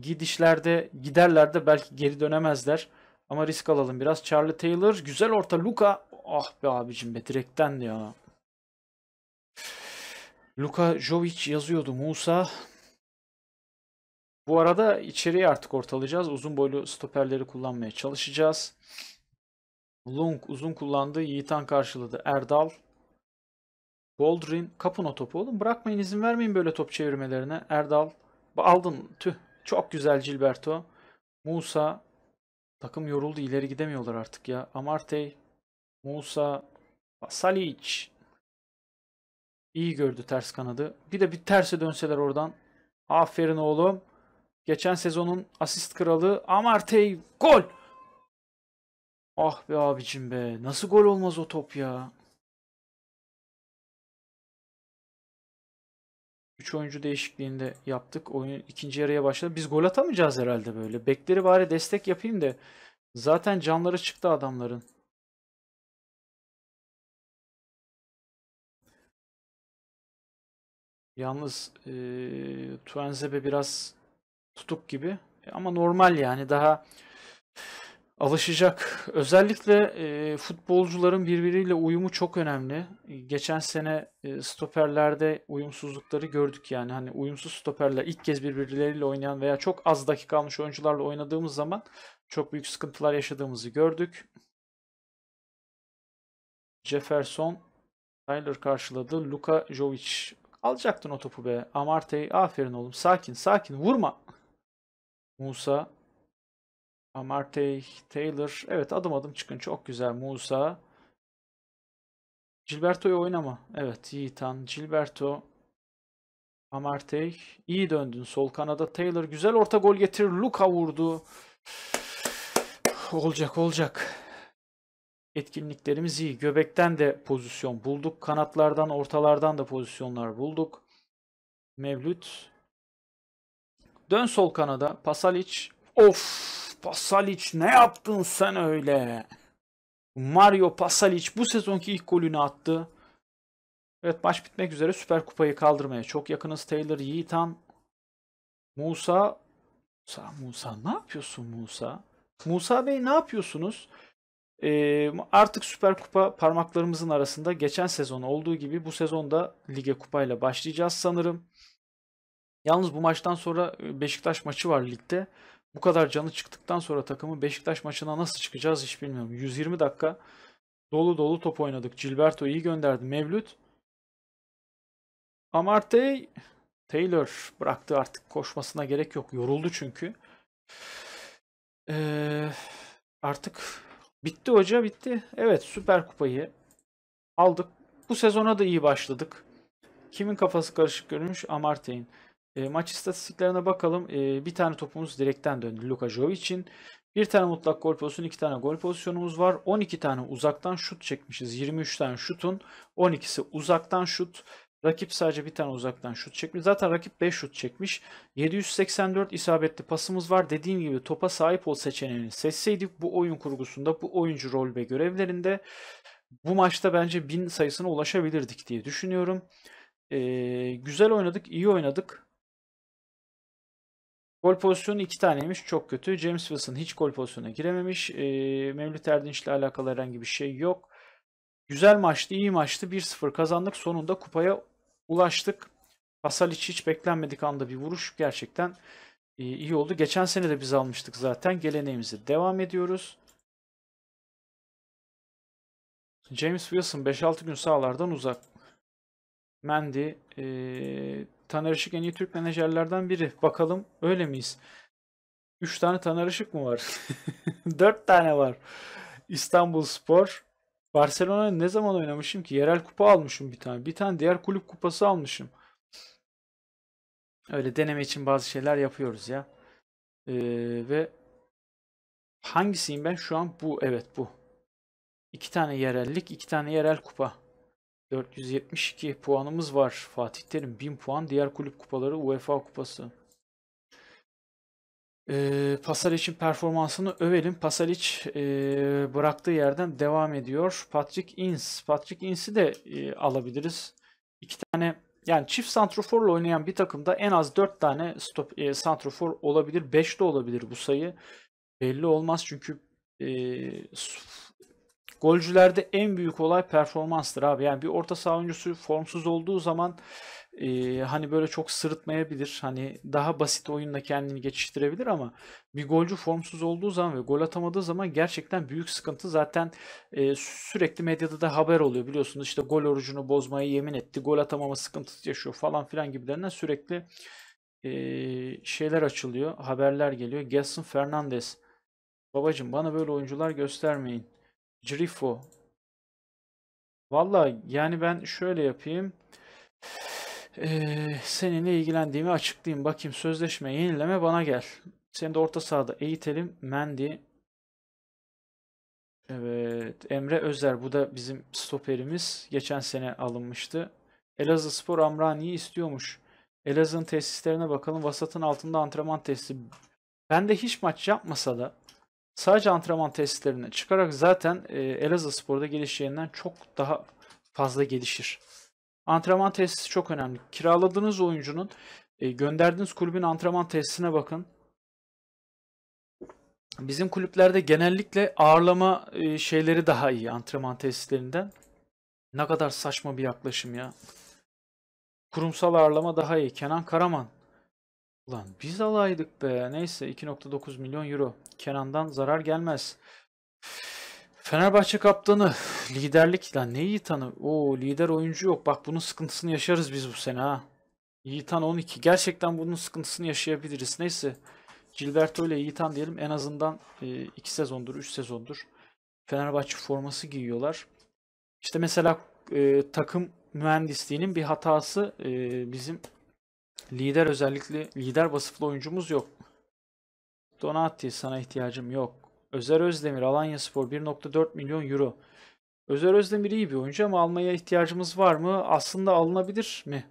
gidişlerde giderler de belki geri dönemezler. Ama risk alalım biraz. Charlie Taylor güzel orta Luka. Ah be abicim be direkten ya. Luka Jovic yazıyordu. Musa bu arada içeriye artık ortalayacağız. Uzun boylu stoperleri kullanmaya çalışacağız. Lung uzun kullandı. Yiğitan karşıladı. Erdal. Goldrin. Kapın o topu oğlum. Bırakmayın izin vermeyin böyle top çevirmelerine. Erdal. Aldın. Tüh. Çok güzel Gilberto. Musa. Takım yoruldu. ileri gidemiyorlar artık ya. Amartey. Musa. Salic. İyi gördü ters kanadı. Bir de bir terse dönseler oradan. Aferin oğlum. Geçen sezonun asist kralı Amartey gol. Ah be abicim be. Nasıl gol olmaz o top ya? 3 oyuncu değişikliğinde yaptık. Oyun ikinci yarıya başladı. Biz gol atamayacağız herhalde böyle. Bekleri bari destek yapayım da. Zaten canları çıktı adamların. Yalnız e, Tuenzebe biraz tutuk gibi. E, ama normal yani daha alışacak. Özellikle e, futbolcuların birbiriyle uyumu çok önemli. Geçen sene e, stoperlerde uyumsuzlukları gördük yani. Hani uyumsuz stoperler ilk kez birbirleriyle oynayan veya çok az dakika almış oyuncularla oynadığımız zaman çok büyük sıkıntılar yaşadığımızı gördük. Jefferson Tyler karşıladı. Luka Jovic alacaktın o topu be. Amartey aferin oğlum sakin sakin vurma. Musa. Amartey Taylor. Evet adım adım çıkın. Çok güzel. Musa. Gilberto'yu oynama. Evet Yiğitan. Gilberto. Amartey. iyi döndün. Sol kanada Taylor. Güzel orta gol getir. Luka vurdu. olacak olacak. Etkinliklerimiz iyi. Göbekten de pozisyon bulduk. Kanatlardan, ortalardan da pozisyonlar bulduk. Mevlüt Dön sol kanada. Pasalic. Of Pasalic ne yaptın sen öyle? Mario Pasalic bu sezonki ilk golünü attı. Evet maç bitmek üzere Süper Kupayı kaldırmaya çok yakınız. Taylor, Yiğitan, Musa. Musa, Musa ne yapıyorsun Musa? Musa Bey ne yapıyorsunuz? Ee, artık Süper Kupa parmaklarımızın arasında geçen sezon olduğu gibi bu sezonda lige kupayla başlayacağız sanırım. Yalnız bu maçtan sonra e, Beşiktaş maçı var ligde. Bu kadar canı çıktıktan sonra takımı Beşiktaş maçına nasıl çıkacağız hiç bilmiyorum. 120 dakika dolu dolu top oynadık. Gilberto iyi gönderdi. Mevlüt. Amartey Taylor bıraktı artık. Koşmasına gerek yok. Yoruldu çünkü. Ee, artık bitti hoca bitti. Evet Süper Kupayı aldık. Bu sezona da iyi başladık. Kimin kafası karışık görünmüş? Amartey'in. E, maç istatistiklerine bakalım. E, bir tane topumuz direkten döndü Luka Jovic'in. Bir tane mutlak gol pozisyonu, iki tane gol pozisyonumuz var. 12 tane uzaktan şut çekmişiz. 23 tane şutun 12'si uzaktan şut. Rakip sadece bir tane uzaktan şut çekmiş. Zaten rakip 5 şut çekmiş. 784 isabetli pasımız var. Dediğim gibi topa sahip ol seçeneğini seçseydik bu oyun kurgusunda, bu oyuncu rol ve görevlerinde bu maçta bence 1000 sayısına ulaşabilirdik diye düşünüyorum. Ee, güzel oynadık, iyi oynadık. Gol pozisyonu iki taneymiş. Çok kötü. James Wilson hiç gol pozisyonuna girememiş. E, ee, Mevlüt Erdinç ile alakalı herhangi bir şey yok. Güzel maçtı, iyi maçtı. 1-0 kazandık. Sonunda kupaya ulaştık. Pasalic hiç beklenmedik anda bir vuruş. Gerçekten e, iyi oldu. Geçen sene de biz almıştık zaten. Geleneğimizi devam ediyoruz. James Wilson 5-6 gün sahalardan uzak. Mendy e, Taner Işık en iyi Türk menajerlerden biri. Bakalım öyle miyiz? 3 tane Taner Işık mı var? 4 *laughs* tane var. İstanbul Spor. Barcelona ne zaman oynamışım ki? Yerel kupa almışım bir tane. Bir tane diğer kulüp kupası almışım. Öyle deneme için bazı şeyler yapıyoruz ya. Ee, ve hangisiyim ben şu an? Bu evet bu. İki tane yerellik, iki tane yerel kupa. 472 puanımız var. Fatih Terim 1000 puan. Diğer kulüp kupaları UEFA kupası. E, ee, Pasalic'in performansını övelim. Pasalic e, bıraktığı yerden devam ediyor. Patrick Ins. Patrick Ins'i de e, alabiliriz. İki tane yani çift santroforla oynayan bir takımda en az 4 tane stop, e, santrofor olabilir. 5 de olabilir bu sayı. Belli olmaz çünkü e, Golcülerde en büyük olay performanstır abi. Yani bir orta saha oyuncusu formsuz olduğu zaman e, hani böyle çok sırıtmayabilir. Hani daha basit oyunla kendini geçiştirebilir ama bir golcü formsuz olduğu zaman ve gol atamadığı zaman gerçekten büyük sıkıntı. Zaten e, sürekli medyada da haber oluyor biliyorsunuz. işte gol orucunu bozmayı yemin etti. Gol atamama sıkıntısı yaşıyor falan filan gibilerinden sürekli e, şeyler açılıyor. Haberler geliyor. Gelson Fernandez. Babacım bana böyle oyuncular göstermeyin. Grifo. Valla yani ben şöyle yapayım. Ee, seninle ilgilendiğimi açıklayayım. Bakayım sözleşme yenileme bana gel. Seni de orta sahada eğitelim. Mendy. Evet. Emre Özer. Bu da bizim stoperimiz. Geçen sene alınmıştı. Elazığ Spor Amrani'yi istiyormuş. Elazığ'ın tesislerine bakalım. Vasat'ın altında antrenman tesisi. Ben de hiç maç yapmasa da Sadece antrenman testlerine çıkarak zaten e, Elazığ Spor'da gelişeceğinden çok daha fazla gelişir. Antrenman testi çok önemli. Kiraladığınız oyuncunun e, gönderdiğiniz kulübün antrenman testine bakın. Bizim kulüplerde genellikle ağırlama e, şeyleri daha iyi antrenman testlerinden. Ne kadar saçma bir yaklaşım ya. Kurumsal ağırlama daha iyi. Kenan Karaman Ulan biz alaydık be. Neyse 2.9 milyon euro. Kenan'dan zarar gelmez. Fenerbahçe kaptanı liderlik lan ne Yiğitan'ı? O lider oyuncu yok. Bak bunun sıkıntısını yaşarız biz bu sene ha. Yiğitan 12. Gerçekten bunun sıkıntısını yaşayabiliriz. Neyse. Gilberto ile Yiğitan diyelim en azından 2 e, sezondur, 3 sezondur Fenerbahçe forması giyiyorlar. İşte mesela e, takım mühendisliğinin bir hatası e, bizim Lider özellikle lider basıflı oyuncumuz yok. Donati sana ihtiyacım yok. Özer Özdemir Alanya Spor 1.4 milyon euro. Özer Özdemir iyi bir oyuncu ama almaya ihtiyacımız var mı? Aslında alınabilir mi?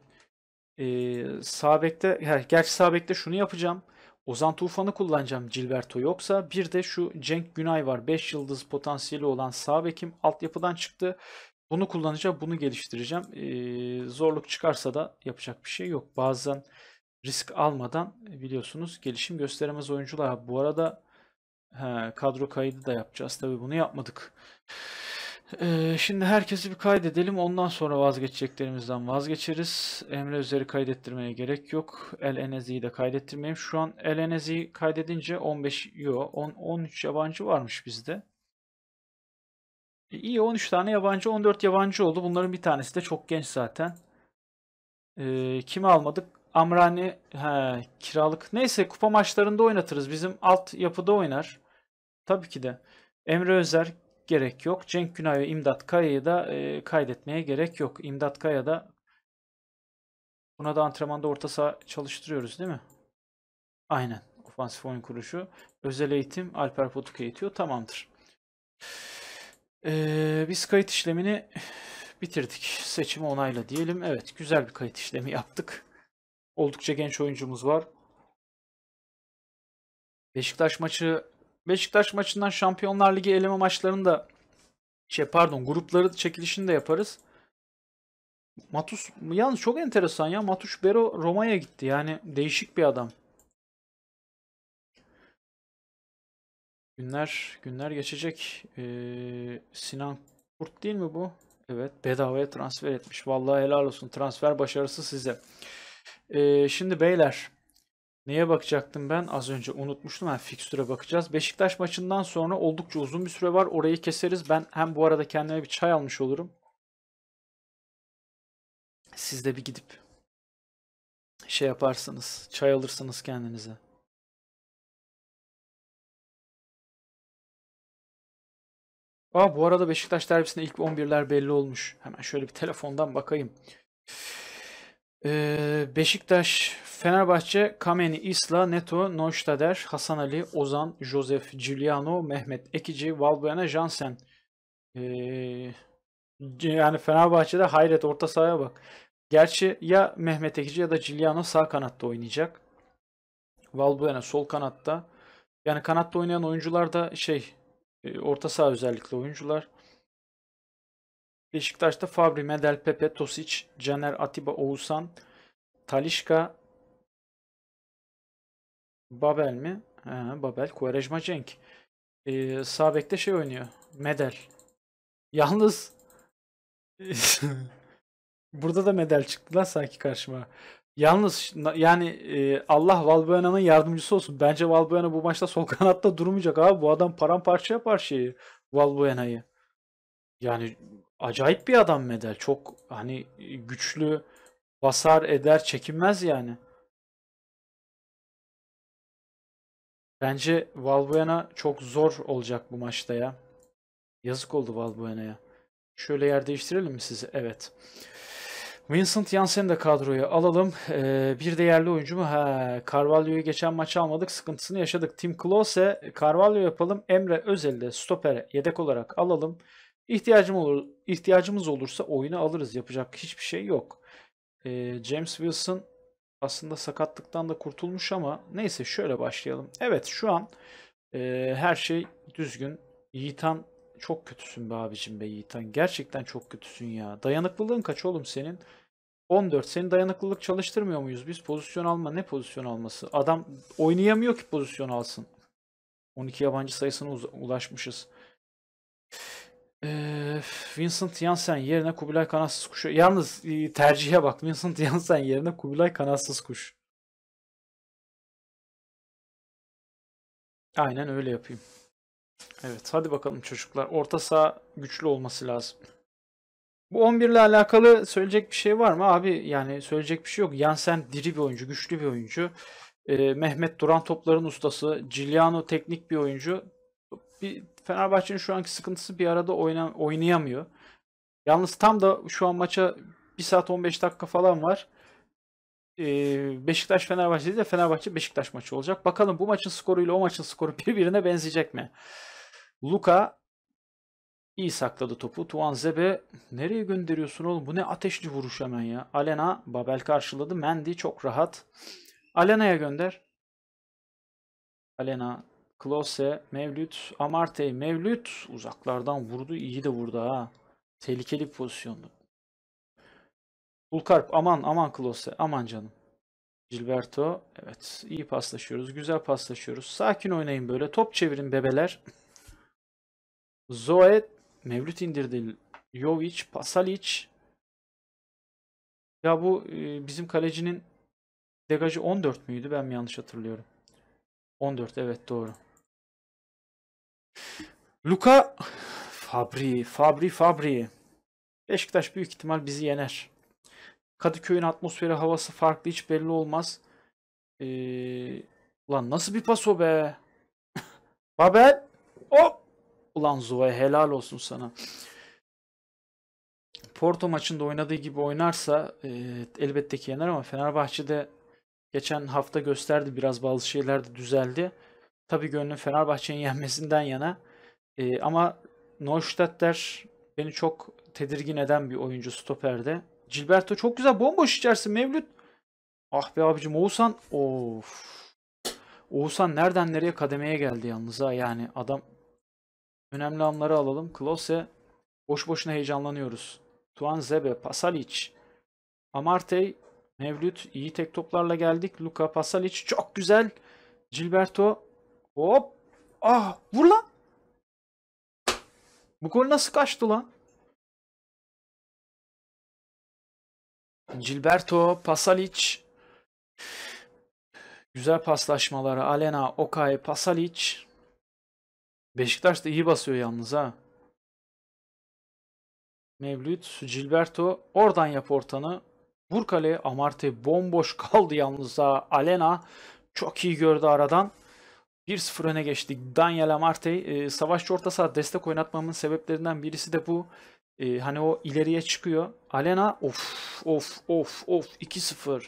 Ee, Sabek'te, yani gerçi Sabek'te şunu yapacağım. Ozan Tufan'ı kullanacağım Gilberto yoksa. Bir de şu Cenk Günay var. 5 yıldız potansiyeli olan Sabek'im altyapıdan çıktı. Bunu kullanacağım, bunu geliştireceğim. Ee, zorluk çıkarsa da yapacak bir şey yok. Bazen risk almadan e, biliyorsunuz gelişim gösteremez oyuncular. Bu arada he, kadro kaydı da yapacağız. Tabii bunu yapmadık. Ee, şimdi herkesi bir kaydedelim. Ondan sonra vazgeçeceklerimizden vazgeçeriz. Emre üzeri kaydettirmeye gerek yok. LNZ'yi de kaydettirmeyeyim. Şu an El kaydedince 15 yo 10 13 yabancı varmış bizde. İyi 13 tane yabancı 14 yabancı oldu. Bunların bir tanesi de çok genç zaten. Ee, kimi almadık? Amrani he, kiralık. Neyse kupa maçlarında oynatırız. Bizim alt yapıda oynar. Tabii ki de. Emre Özer gerek yok. Cenk Günay ve İmdat Kaya'yı da e, kaydetmeye gerek yok. İmdat Kaya da buna da antrenmanda orta saha çalıştırıyoruz değil mi? Aynen. Ofansif oyun kuruluşu. Özel eğitim Alper Potuk eğitiyor. Tamamdır. Ee, biz kayıt işlemini bitirdik. Seçimi onayla diyelim. Evet güzel bir kayıt işlemi yaptık. Oldukça genç oyuncumuz var. Beşiktaş maçı Beşiktaş maçından Şampiyonlar Ligi eleme maçlarını da şey pardon grupları çekilişini de yaparız. Matus yalnız çok enteresan ya. Matus Bero Roma'ya gitti. Yani değişik bir adam. Günler günler geçecek. Ee, Sinan Kurt değil mi bu? Evet bedavaya transfer etmiş. Vallahi helal olsun. Transfer başarısı size. Ee, şimdi beyler neye bakacaktım ben? Az önce unutmuştum. Yani fikstüre bakacağız. Beşiktaş maçından sonra oldukça uzun bir süre var. Orayı keseriz. Ben hem bu arada kendime bir çay almış olurum. Siz de bir gidip şey yaparsınız. Çay alırsınız kendinize. Aa bu arada Beşiktaş derbisinde ilk 11'ler belli olmuş. Hemen şöyle bir telefondan bakayım. Ee, Beşiktaş, Fenerbahçe, Kameni, Isla, Neto, Noştader, Hasan Ali, Ozan, Josef, Giuliano, Mehmet Ekici, Valbuena, Jansen. Ee, yani Fenerbahçe'de hayret orta sahaya bak. Gerçi ya Mehmet Ekici ya da Giuliano sağ kanatta oynayacak. Valbuena sol kanatta. Yani kanatta oynayan oyuncular da şey ee, orta saha özellikle oyuncular. Beşiktaş'ta Fabri, Medel, Pepe, Tosic, Caner, Atiba, Oğuzhan, Talişka, Babel mi? He, Babel, Kuvarejma, Cenk. Ee, Sabek'te şey oynuyor. Medel. Yalnız *laughs* *laughs* burada da medel çıktı lan sanki karşıma. Yalnız yani e, Allah Valbuena'nın yardımcısı olsun. Bence Valbuena bu maçta sol *laughs* kanatta durmayacak abi. Bu adam paramparça yapar şeyi Valbuena'yı. Yani acayip bir adam Medel. Çok hani güçlü basar eder çekinmez yani. Bence Valbuena çok zor olacak bu maçta ya. Yazık oldu Valbuena'ya. Şöyle yer değiştirelim mi sizi? Evet. Vincent Janssen'i de kadroya alalım. Ee, bir değerli oyuncu mu? Ha, Carvalho'yu geçen maç almadık. Sıkıntısını yaşadık. Tim Klose, e, Carvalho yapalım. Emre Özel'i de stopere yedek olarak alalım. İhtiyacım olur, ihtiyacımız olursa oyunu alırız. Yapacak hiçbir şey yok. Ee, James Wilson aslında sakatlıktan da kurtulmuş ama neyse şöyle başlayalım. Evet şu an e, her şey düzgün. Yiğitan çok kötüsün be abicim be Yiğitan. Gerçekten çok kötüsün ya. Dayanıklılığın kaç oğlum senin? 14. Senin dayanıklılık çalıştırmıyor muyuz biz? Pozisyon alma ne pozisyon alması? Adam oynayamıyor ki pozisyon alsın. 12 yabancı sayısına ulaşmışız. Vincent Janssen yerine Kubilay kanatsız kuşu. Yalnız e, tercihe bak. Vincent Janssen yerine Kubilay kanatsız kuş. Aynen öyle yapayım. Evet hadi bakalım çocuklar. Orta saha güçlü olması lazım. Bu 11 ile alakalı söyleyecek bir şey var mı? Abi yani söyleyecek bir şey yok. Yansen diri bir oyuncu, güçlü bir oyuncu. Ee, Mehmet Duran topların ustası. Giuliano teknik bir oyuncu. Bir, Fenerbahçe'nin şu anki sıkıntısı bir arada oyna, oynayamıyor. Yalnız tam da şu an maça 1 saat 15 dakika falan var. Beşiktaş Fenerbahçe değil de Fenerbahçe Beşiktaş maçı olacak. Bakalım bu maçın skoruyla o maçın skoru *laughs* birbirine benzeyecek mi? Luka iyi sakladı topu. Tuan Zebe nereye gönderiyorsun oğlum? Bu ne ateşli vuruş hemen ya. Alena Babel karşıladı. Mendy çok rahat. Alena'ya gönder. Alena Klose, Mevlüt, Amartey, Mevlüt uzaklardan vurdu. iyi de vurdu ha. Tehlikeli pozisyondu. Bulkarp aman aman Klose aman canım. Gilberto evet iyi paslaşıyoruz güzel paslaşıyoruz. Sakin oynayın böyle top çevirin bebeler. *laughs* Zoe Mevlüt indirdi. Jovic Pasalic. Ya bu e, bizim kalecinin degajı 14 müydü ben mi yanlış hatırlıyorum. 14 evet doğru. Luka *sighs* Fabri Fabri Fabri. Beşiktaş büyük ihtimal bizi yener. Kadıköy'ün atmosferi havası farklı hiç belli olmaz. Ee, lan nasıl bir paso be? *laughs* Babel! Hop! Ulan Zuvay helal olsun sana. Porto maçında oynadığı gibi oynarsa e, elbette ki yener ama Fenerbahçe'de geçen hafta gösterdi biraz bazı şeyler de düzeldi. Tabii gönlüm Fenerbahçe'nin *laughs* yenmesinden yana. E, ama Neustadter beni çok tedirgin eden bir oyuncu stoperde. Gilberto çok güzel bomboş içersin Mevlüt. Ah be abicim Oğuzhan. Of. Oğuzhan nereden nereye kademeye geldi yalnız ha yani adam. Önemli anları alalım. Klose. Boş boşuna heyecanlanıyoruz. Tuan Zebe. Pasalic. Amartey. Mevlüt. iyi tek toplarla geldik. Luka Pasalic. Çok güzel. Gilberto. Hop. Ah vur lan. Bu gol nasıl kaçtı lan? Gilberto Pasalic güzel paslaşmaları Alena, Okay, Pasalic Beşiktaş da iyi basıyor yalnız ha. Mevlüt, Gilberto oradan yap ortanı. Burkale, Amarte bomboş kaldı yalnız ha. Alena çok iyi gördü aradan. 1-0 öne geçtik. Daniel Amarte e, savaşçı orta saha destek oynatmamın sebeplerinden birisi de bu. E, hani o ileriye çıkıyor. Alena of of of of 2-0.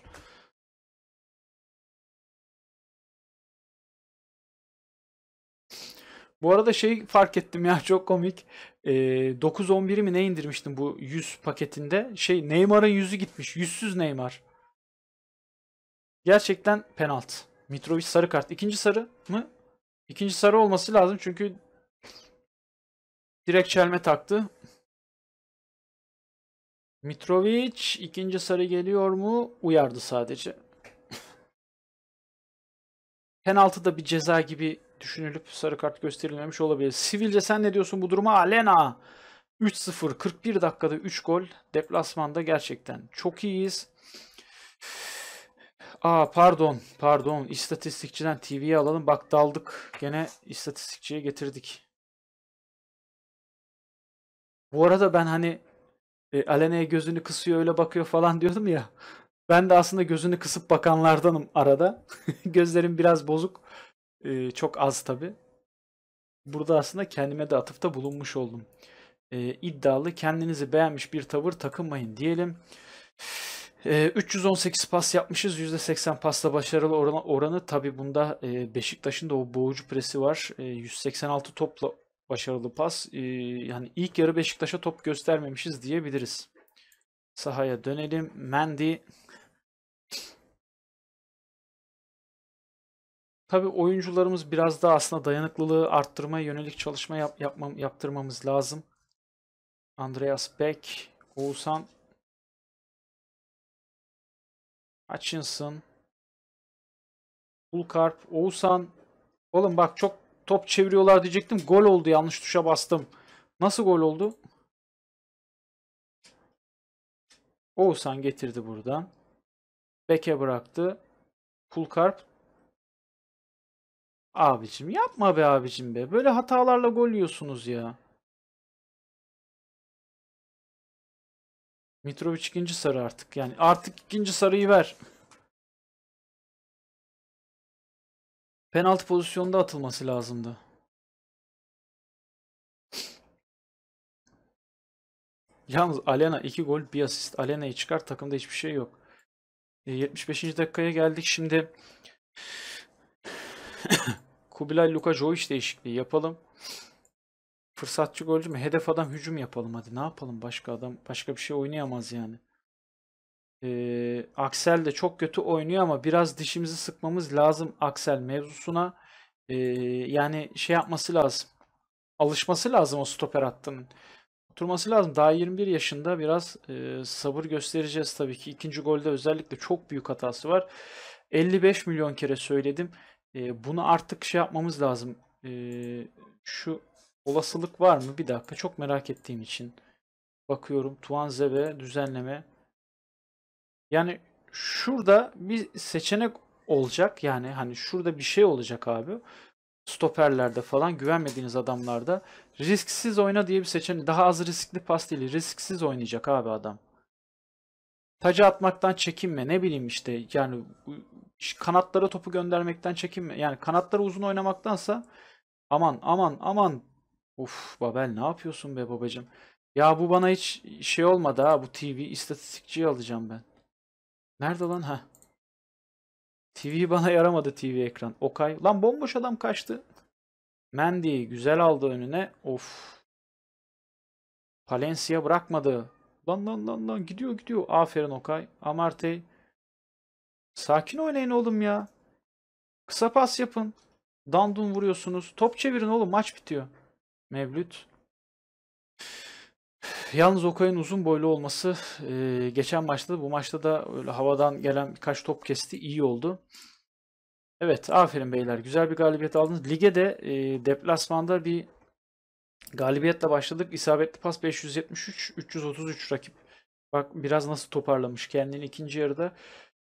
Bu arada şey fark ettim ya *laughs* çok komik. E, ee, 9-11'i mi ne indirmiştim bu 100 paketinde? Şey Neymar'ın yüzü gitmiş. Yüzsüz Neymar. Gerçekten penaltı. Mitrovic sarı kart. İkinci sarı mı? İkinci sarı olması lazım çünkü direkt çelme taktı. Mitrovic ikinci sarı geliyor mu? Uyardı sadece. *laughs* Penaltı da bir ceza gibi düşünülüp sarı kart gösterilmemiş olabilir. Sivilce sen ne diyorsun bu duruma? Alena 3-0 41 dakikada 3 gol. Deplasmanda gerçekten çok iyiyiz. Aa pardon, pardon. İstatistikçiden TV'ye alalım. Bak daldık. Gene istatistikçiye getirdik. Bu arada ben hani e, Alena'ya gözünü kısıyor öyle bakıyor falan *laughs* diyordum ya. Ben de aslında gözünü kısıp bakanlardanım arada. *laughs* Gözlerim biraz bozuk. E, çok az tabi. Burada aslında kendime de atıfta bulunmuş oldum. E, iddialı kendinizi beğenmiş bir tavır takınmayın diyelim. E, 318 pas yapmışız. %80 pasla başarılı oranı. oranı. Tabi bunda e, Beşiktaş'ın da o boğucu presi var. E, 186 topla başarılı pas. Ee, yani ilk yarı Beşiktaş'a top göstermemişiz diyebiliriz. Sahaya dönelim. Mendy Tabii oyuncularımız biraz daha aslında dayanıklılığı arttırmaya yönelik çalışma yap, yapmam, yaptırmamız lazım. Andreas Beck, Oğuzhan, Hutchinson, Bulkarp, Oğuzhan. Oğlum bak çok top çeviriyorlar diyecektim. Gol oldu yanlış tuşa bastım. Nasıl gol oldu? Oğuzhan getirdi buradan. Beke bıraktı. Pulkarp. Abicim yapma be abicim be. Böyle hatalarla gol yiyorsunuz ya. Mitrovic ikinci sarı artık. Yani artık ikinci sarıyı ver. Penaltı pozisyonunda atılması lazımdı. Yalnız Alena 2 gol bir asist. Alena'yı çıkar takımda hiçbir şey yok. 75. E, dakikaya geldik. Şimdi *coughs* Kubilay Luka Jovic değişikliği yapalım. Fırsatçı golcü mü? Hedef adam hücum yapalım hadi. Ne yapalım? Başka adam başka bir şey oynayamaz yani. E, Axel de çok kötü oynuyor ama biraz dişimizi sıkmamız lazım Axel mevzusuna. E, yani şey yapması lazım. Alışması lazım o stoper hattının. Oturması lazım. Daha 21 yaşında biraz e, sabır göstereceğiz tabii ki. İkinci golde özellikle çok büyük hatası var. 55 milyon kere söyledim. E, bunu artık şey yapmamız lazım. E, şu olasılık var mı? Bir dakika çok merak ettiğim için. Bakıyorum Tuanze ve düzenleme. Yani şurada bir seçenek olacak. Yani hani şurada bir şey olacak abi. Stoperlerde falan güvenmediğiniz adamlarda risksiz oyna diye bir seçenek. Daha az riskli pas değil. Risksiz oynayacak abi adam. Taca atmaktan çekinme. Ne bileyim işte yani kanatlara topu göndermekten çekinme. Yani kanatlara uzun oynamaktansa aman aman aman Uf Babel ne yapıyorsun be babacım? Ya bu bana hiç şey olmadı ha bu TV istatistikçiyi alacağım ben. Nerede lan ha? TV bana yaramadı TV ekran. Okay. Lan bomboş adam kaçtı. Mendy güzel aldı önüne. Of. Palencia bırakmadı. Lan lan lan lan gidiyor gidiyor. Aferin Okay. Amartey. Sakin oynayın oğlum ya. Kısa pas yapın. Dandun vuruyorsunuz. Top çevirin oğlum maç bitiyor. Mevlüt. Yalnız Okay'ın uzun boylu olması e, geçen maçta da bu maçta da öyle havadan gelen birkaç top kesti iyi oldu. Evet aferin beyler güzel bir galibiyet aldınız. Lige de e, deplasmanda bir galibiyetle başladık. İsabetli pas 573, 333 rakip. Bak biraz nasıl toparlamış kendini ikinci yarıda.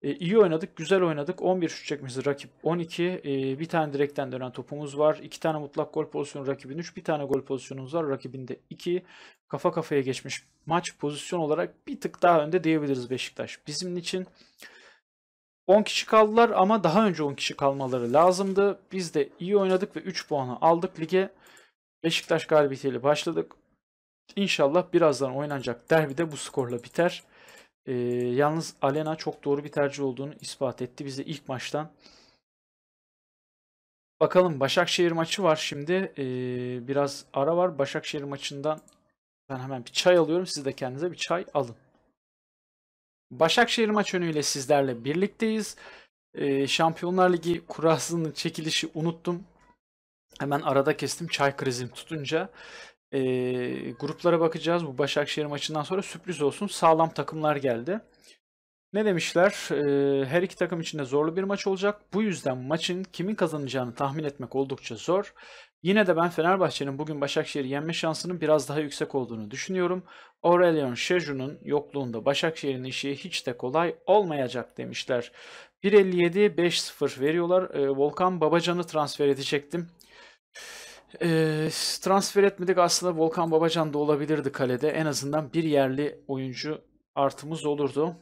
E, iyi oynadık, güzel oynadık. 11 şut çekmişiz rakip 12. E, bir tane direkten dönen topumuz var. 2 tane mutlak gol pozisyonu rakibin 3. Bir tane gol pozisyonumuz var rakibinde 2. Kafa kafaya geçmiş maç pozisyon olarak bir tık daha önde diyebiliriz Beşiktaş. Bizim için 10 kişi kaldılar ama daha önce 10 kişi kalmaları lazımdı. Biz de iyi oynadık ve 3 puanı aldık lige. Beşiktaş galibiyetiyle başladık. İnşallah birazdan oynanacak derbi de bu skorla biter. E, yalnız Alena çok doğru bir tercih olduğunu ispat etti bize ilk maçtan. Bakalım Başakşehir maçı var şimdi. E, biraz ara var. Başakşehir maçından ben hemen bir çay alıyorum. Siz de kendinize bir çay alın. Başakşehir maç önüyle sizlerle birlikteyiz. E, Şampiyonlar Ligi kurasının çekilişi unuttum. Hemen arada kestim çay krizim tutunca. E, gruplara bakacağız. Bu Başakşehir maçından sonra sürpriz olsun. Sağlam takımlar geldi. Ne demişler? E, her iki takım için de zorlu bir maç olacak. Bu yüzden maçın kimin kazanacağını tahmin etmek oldukça zor. Yine de ben Fenerbahçe'nin bugün Başakşehir'i yenme şansının biraz daha yüksek olduğunu düşünüyorum. Aurelion Şeju'nun yokluğunda Başakşehir'in işi hiç de kolay olmayacak demişler. 1.57 50 veriyorlar. E, Volkan Babacan'ı transfer edecektim. E, transfer etmedik aslında Volkan Babacan da olabilirdi kalede. En azından bir yerli oyuncu artımız olurdu.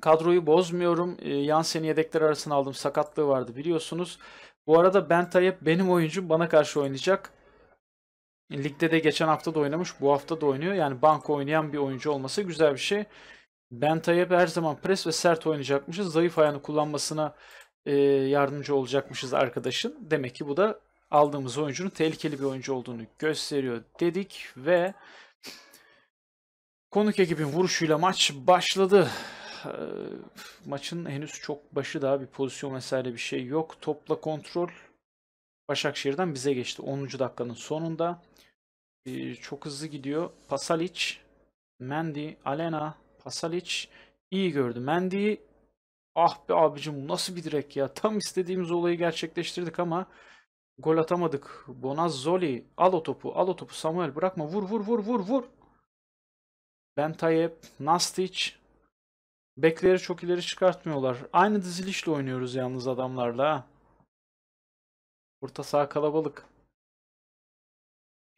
Kadroyu bozmuyorum. E, ee, Yansen'i yedekler arasına aldım. Sakatlığı vardı biliyorsunuz. Bu arada Bentayep benim oyuncum bana karşı oynayacak. Ligde de geçen hafta da oynamış. Bu hafta da oynuyor. Yani banka oynayan bir oyuncu olması güzel bir şey. Bentayep her zaman pres ve sert oynayacakmışız. Zayıf ayağını kullanmasına e, yardımcı olacakmışız arkadaşın. Demek ki bu da aldığımız oyuncunun tehlikeli bir oyuncu olduğunu gösteriyor dedik ve konuk ekibin vuruşuyla maç başladı. Ee, maçın henüz çok başı daha bir pozisyon vesaire bir şey yok. Topla kontrol Başakşehir'den bize geçti 10. dakikanın sonunda. Ee, çok hızlı gidiyor. Pasalic, Mendy, Alena, Pasalic iyi gördü. Mendy'yi ah be abicim nasıl bir direk ya tam istediğimiz olayı gerçekleştirdik ama Gol atamadık. Bonazzoli al o topu. Al o topu Samuel bırakma. Vur vur vur vur vur. Bentayep, Nastic. Bekleri çok ileri çıkartmıyorlar. Aynı dizilişle oynuyoruz yalnız adamlarla. Orta saha kalabalık.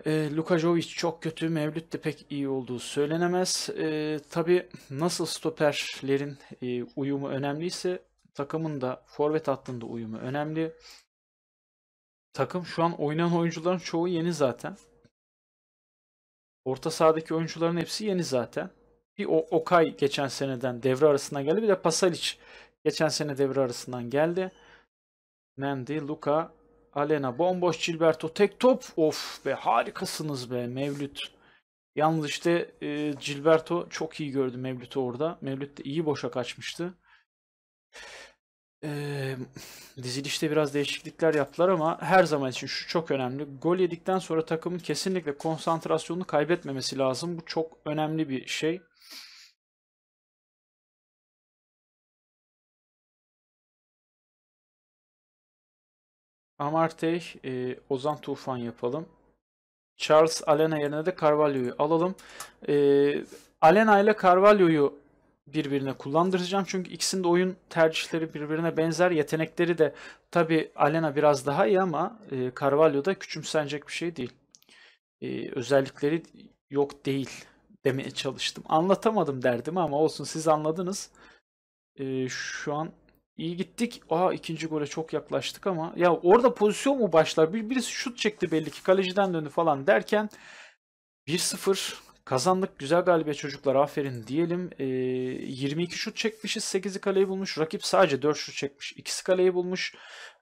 E, ee, Lukajovic çok kötü. Mevlüt de pek iyi olduğu söylenemez. E, ee, Tabi nasıl stoperlerin e, uyumu önemliyse takımın da forvet hattında uyumu önemli. Takım şu an oynayan oyuncuların çoğu yeni zaten. Orta sahadaki oyuncuların hepsi yeni zaten. Bir o Okay geçen seneden devre arasından geldi. Bir de Pasalic geçen sene devre arasından geldi. Mendy, Luka, Alena bomboş Gilberto tek top. Of be harikasınız be Mevlüt. Yalnız işte e, Gilberto çok iyi gördü Mevlüt'ü orada. Mevlüt de iyi boşa kaçmıştı. Ee, dizilişte biraz değişiklikler yaptılar ama her zaman için şu çok önemli. Gol yedikten sonra takımın kesinlikle konsantrasyonunu kaybetmemesi lazım. Bu çok önemli bir şey. Amartey, e, Ozan Tufan yapalım. Charles Alena yerine de Carvalho'yu alalım. E, Alena ile Carvalho'yu birbirine kullandıracağım. Çünkü ikisinin de oyun tercihleri birbirine benzer. Yetenekleri de tabi Alena biraz daha iyi ama e, Carvalho da küçümsenecek bir şey değil. E, özellikleri yok değil demeye çalıştım. Anlatamadım derdimi ama olsun siz anladınız. E, şu an iyi gittik. Aa ikinci gole çok yaklaştık ama ya orada pozisyon mu başlar? Bir, birisi şut çekti belli ki kaleciden döndü falan derken 1-0 Kazandık güzel galibiyet çocuklar aferin diyelim. E, ee, 22 şut çekmişiz 8'i kaleyi bulmuş. Rakip sadece 4 şut çekmiş 2'si kaleyi bulmuş.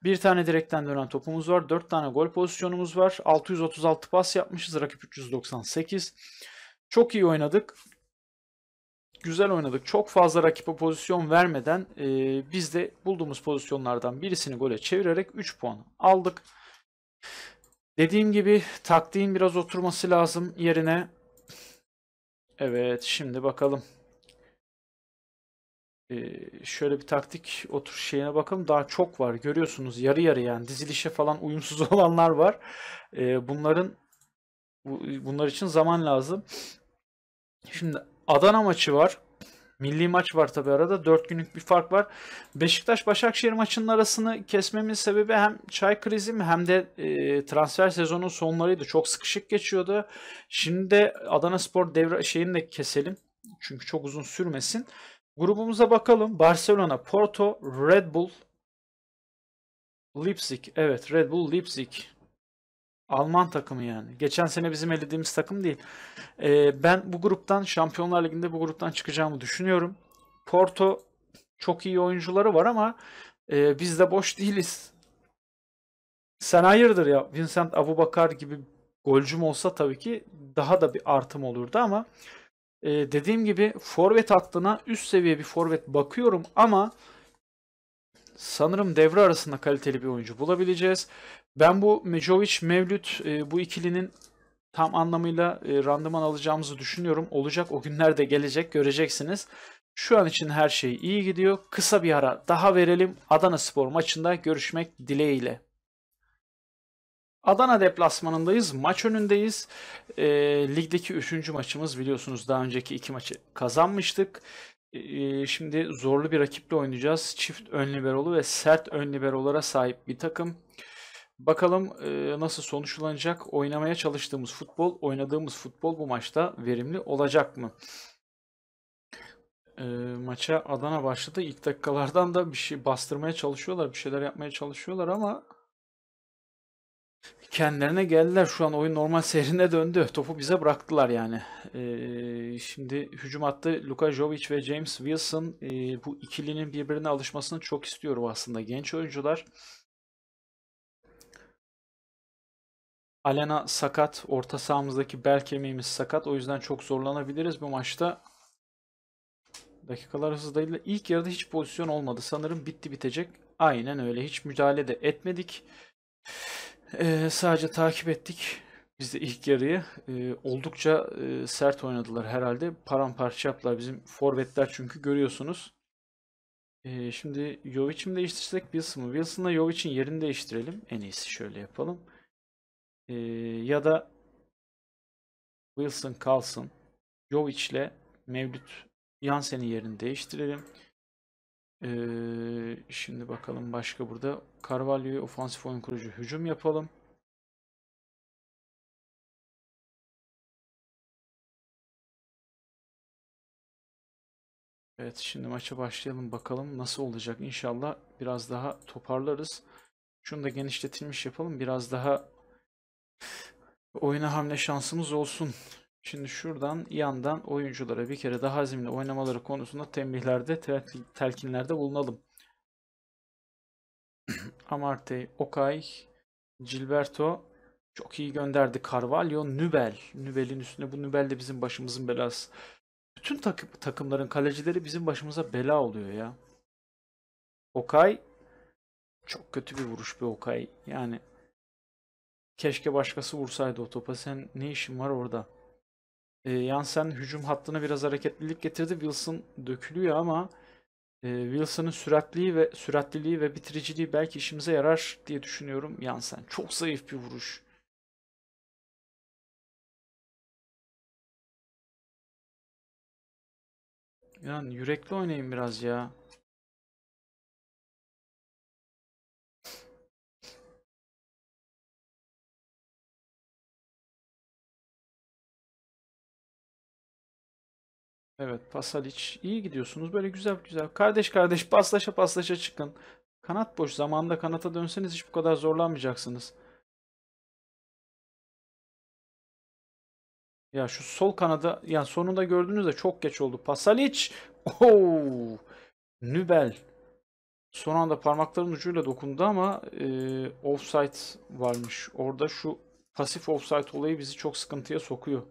Bir tane direkten dönen topumuz var. 4 tane gol pozisyonumuz var. 636 pas yapmışız rakip 398. Çok iyi oynadık. Güzel oynadık. Çok fazla rakibe pozisyon vermeden e, biz de bulduğumuz pozisyonlardan birisini gole çevirerek 3 puan aldık. Dediğim gibi taktiğin biraz oturması lazım yerine. Evet şimdi bakalım. Ee, şöyle bir taktik otur şeyine bakalım. Daha çok var görüyorsunuz yarı yarı yani dizilişe falan uyumsuz *laughs* olanlar var. Ee, bunların bu, bunlar için zaman lazım. Şimdi Adana maçı var. Milli maç var tabi arada. 4 günlük bir fark var. Beşiktaş-Başakşehir maçının arasını kesmemin sebebi hem çay krizi mi hem de e, transfer sezonun sonlarıydı. Çok sıkışık geçiyordu. Şimdi de Adana Spor devre şeyini de keselim. Çünkü çok uzun sürmesin. Grubumuza bakalım. Barcelona, Porto, Red Bull, Leipzig. Evet Red Bull, Leipzig. Alman takımı yani. Geçen sene bizim elediğimiz takım değil. Ee, ben bu gruptan Şampiyonlar Ligi'nde bu gruptan çıkacağımı düşünüyorum. Porto çok iyi oyuncuları var ama e, biz de boş değiliz. Sen hayırdır ya Vincent Abubakar gibi golcüm olsa tabii ki daha da bir artım olurdu ama e, dediğim gibi forvet hattına üst seviye bir forvet bakıyorum ama sanırım devre arasında kaliteli bir oyuncu bulabileceğiz. Ben bu Mejovic Mevlüt e, bu ikilinin tam anlamıyla e, randıman alacağımızı düşünüyorum. Olacak o günler de gelecek göreceksiniz. Şu an için her şey iyi gidiyor. Kısa bir ara daha verelim. Adana Spor maçında görüşmek dileğiyle. Adana deplasmanındayız. Maç önündeyiz. E, ligdeki 3. maçımız biliyorsunuz daha önceki 2 maçı kazanmıştık. E, e, şimdi zorlu bir rakiple oynayacağız. Çift ön liberolu ve sert ön liberolara sahip bir takım. Bakalım e, nasıl sonuçlanacak. Oynamaya çalıştığımız futbol, oynadığımız futbol bu maçta verimli olacak mı? E, maça Adana başladı. İlk dakikalardan da bir şey bastırmaya çalışıyorlar, bir şeyler yapmaya çalışıyorlar ama kendilerine geldiler. Şu an oyun normal *laughs* seyrine döndü. Topu bize bıraktılar yani. E, şimdi hücum attı. Luka Jovic ve James Wilson e, bu ikilinin birbirine alışmasını çok istiyorum aslında. Genç oyuncular Alena sakat. Orta sahamızdaki bel kemiğimiz sakat. O yüzden çok zorlanabiliriz bu maçta. Dakikalar hızlı değil. İlk yarıda hiç pozisyon olmadı. Sanırım bitti bitecek. Aynen öyle. Hiç müdahale de etmedik. Ee, sadece takip ettik. Biz de ilk yarıyı e, oldukça e, sert oynadılar herhalde. Paramparça yaptılar bizim forvetler çünkü görüyorsunuz. E, şimdi Jovic'i mi değiştirsek Wilson mı? Wilson'la Jovic'in yerini değiştirelim. En iyisi şöyle yapalım. Ee, ya da Wilson kalsın. Jovic ile Mevlüt Yansen'in yerini değiştirelim. Ee, şimdi bakalım başka burada. Carvalho'yu ofansif oyun kurucu hücum yapalım. Evet şimdi maça başlayalım bakalım nasıl olacak. inşallah biraz daha toparlarız. Şunu da genişletilmiş yapalım. Biraz daha Oyuna hamle şansımız olsun. Şimdi şuradan yandan oyunculara bir kere daha azimli oynamaları konusunda tembihlerde, telkinlerde bulunalım. *clears throat* Amarte, Okay, Gilberto çok iyi gönderdi. Carvalho, Nübel. Nübel'in üstüne bu Nübel de bizim başımızın belası. Bütün takım, takımların kalecileri bizim başımıza bela oluyor ya. Okay çok kötü bir vuruş bir Okay. Yani Keşke başkası vursaydı o topa. Sen ne işin var orada? E, sen hücum hattına biraz hareketlilik getirdi. Wilson dökülüyor ama e, Wilson'ın süratliği ve süratliliği ve bitiriciliği belki işimize yarar diye düşünüyorum sen Çok zayıf bir vuruş. Yani yürekli oynayayım biraz ya. Evet Pasalic. iyi gidiyorsunuz. Böyle güzel güzel. Kardeş kardeş paslaşa paslaşa çıkın. Kanat boş. Zamanında kanata dönseniz hiç bu kadar zorlanmayacaksınız. Ya şu sol kanada yani sonunda gördüğünüzde çok geç oldu. Pasalic. Oo! Nübel. Son anda parmakların ucuyla dokundu ama e, offside varmış. Orada şu pasif offside olayı bizi çok sıkıntıya sokuyor.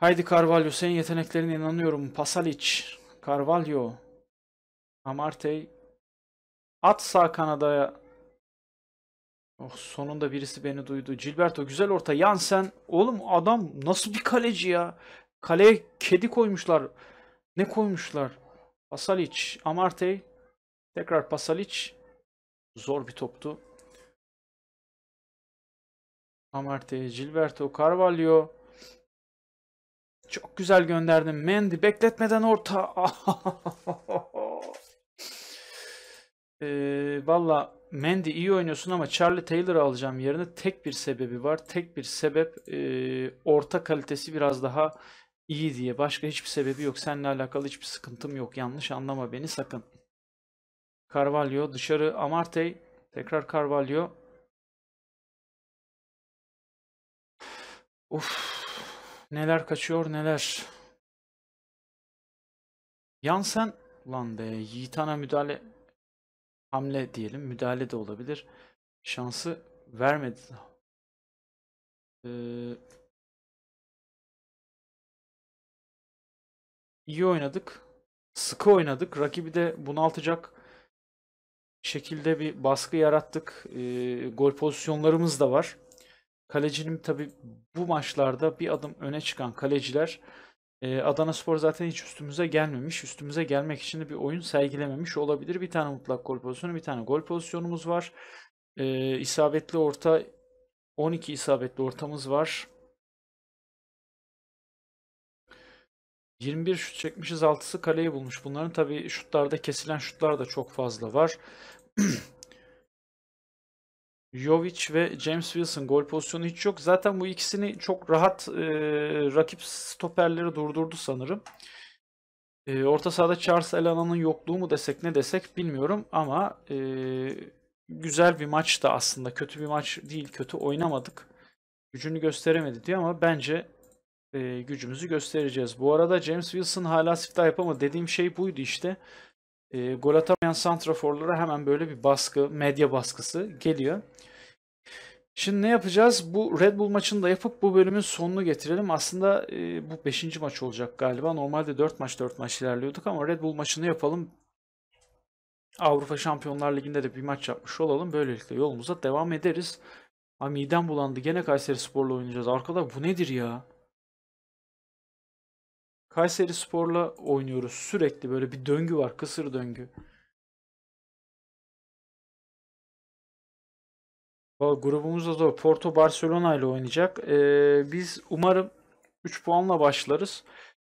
Haydi Carvalho senin yeteneklerine inanıyorum. Pasalic, Carvalho, Amartey. At sağ kanadaya. Oh, sonunda birisi beni duydu. Gilberto güzel orta. Yansen. Oğlum adam nasıl bir kaleci ya. Kaleye kedi koymuşlar. Ne koymuşlar? Pasalic, Amartey. Tekrar Pasalic. Zor bir toptu. Amartey, Gilberto, Carvalho. Çok güzel gönderdim. Mendy bekletmeden orta. *laughs* e, Valla Mendy iyi oynuyorsun ama Charlie Taylor'ı alacağım yerine tek bir sebebi var. Tek bir sebep e, orta kalitesi biraz daha iyi diye. Başka hiçbir sebebi yok. Seninle alakalı hiçbir sıkıntım yok. Yanlış anlama beni sakın. Carvalho dışarı Amartey. Tekrar Carvalho. Uf Neler kaçıyor neler. Yansen lan be Yiğitan'a müdahale hamle diyelim. Müdahale de olabilir. Şansı vermedi. Ee, iyi oynadık. Sıkı oynadık. Rakibi de bunaltacak şekilde bir baskı yarattık. Ee, gol pozisyonlarımız da var. Kalecinin tabi bu maçlarda bir adım öne çıkan kaleciler e, Adana Spor zaten hiç üstümüze gelmemiş. Üstümüze gelmek için de bir oyun sergilememiş olabilir. Bir tane mutlak gol pozisyonu, bir tane gol pozisyonumuz var. E, isabetli orta 12 isabetli ortamız var. 21 şut çekmişiz 6'sı kaleyi bulmuş. Bunların tabi şutlarda kesilen şutlar da çok fazla var. *clears throat* Jovic ve James Wilson gol pozisyonu hiç yok. Zaten bu ikisini çok rahat e, rakip stoperleri durdurdu sanırım. E, orta sahada Charles Elana'nın yokluğu mu desek ne desek bilmiyorum ama e, güzel bir maç da aslında. Kötü bir maç değil. Kötü oynamadık. Gücünü gösteremedi diyor ama bence e, gücümüzü göstereceğiz. Bu arada James Wilson hala siftah yapamadı. Dediğim şey buydu işte e, gol atamayan santraforlara hemen böyle bir baskı, medya baskısı geliyor. Şimdi ne yapacağız? Bu Red Bull maçını da yapıp bu bölümün sonunu getirelim. Aslında e, bu 5. maç olacak galiba. Normalde 4 maç 4 maç ilerliyorduk ama Red Bull maçını yapalım. Avrupa Şampiyonlar Ligi'nde de bir maç yapmış olalım. Böylelikle yolumuza devam ederiz. Ay midem bulandı. Gene Kayseri Spor'la oynayacağız. Arkada bu nedir ya? Kayseri Spor'la oynuyoruz sürekli böyle bir döngü var kısır döngü. Grubumuz da zor. Porto Barcelona ile oynayacak. Ee, biz umarım 3 puanla başlarız.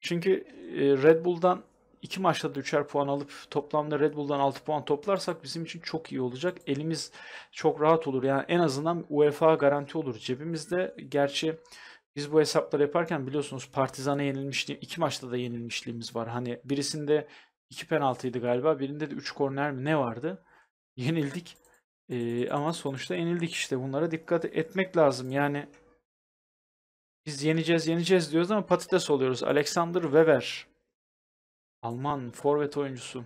Çünkü e, Red Bull'dan 2 maçta da 3'er puan alıp toplamda Red Bull'dan 6 puan toplarsak bizim için çok iyi olacak. Elimiz çok rahat olur. Yani en azından UEFA garanti olur cebimizde. Gerçi biz bu hesapları yaparken biliyorsunuz Partizan'a yenilmişliğim, iki maçta da yenilmişliğimiz var. Hani birisinde iki penaltıydı galiba, birinde de üç korner mi ne vardı? Yenildik. Ee, ama sonuçta yenildik işte. Bunlara dikkat etmek lazım. Yani biz yeneceğiz, yeneceğiz diyoruz ama patates oluyoruz. Alexander Weber. Alman forvet oyuncusu.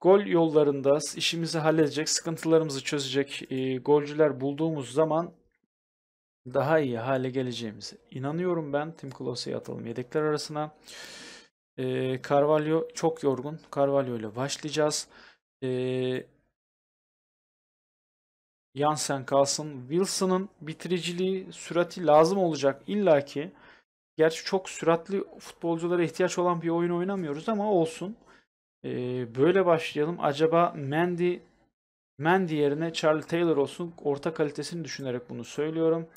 Gol yollarında işimizi halledecek, sıkıntılarımızı çözecek e, golcüler bulduğumuz zaman daha iyi hale geleceğimize inanıyorum ben. Tim Kulose'yi atalım yedekler arasına. E, Carvalho çok yorgun. Carvalho ile başlayacağız. E, ee, Jansen kalsın. Wilson'ın bitiriciliği, sürati lazım olacak illaki. Gerçi çok süratli futbolculara ihtiyaç olan bir oyun oynamıyoruz ama olsun. E, böyle başlayalım. Acaba Mendy Mandy yerine Charlie Taylor olsun. Orta kalitesini düşünerek bunu söylüyorum.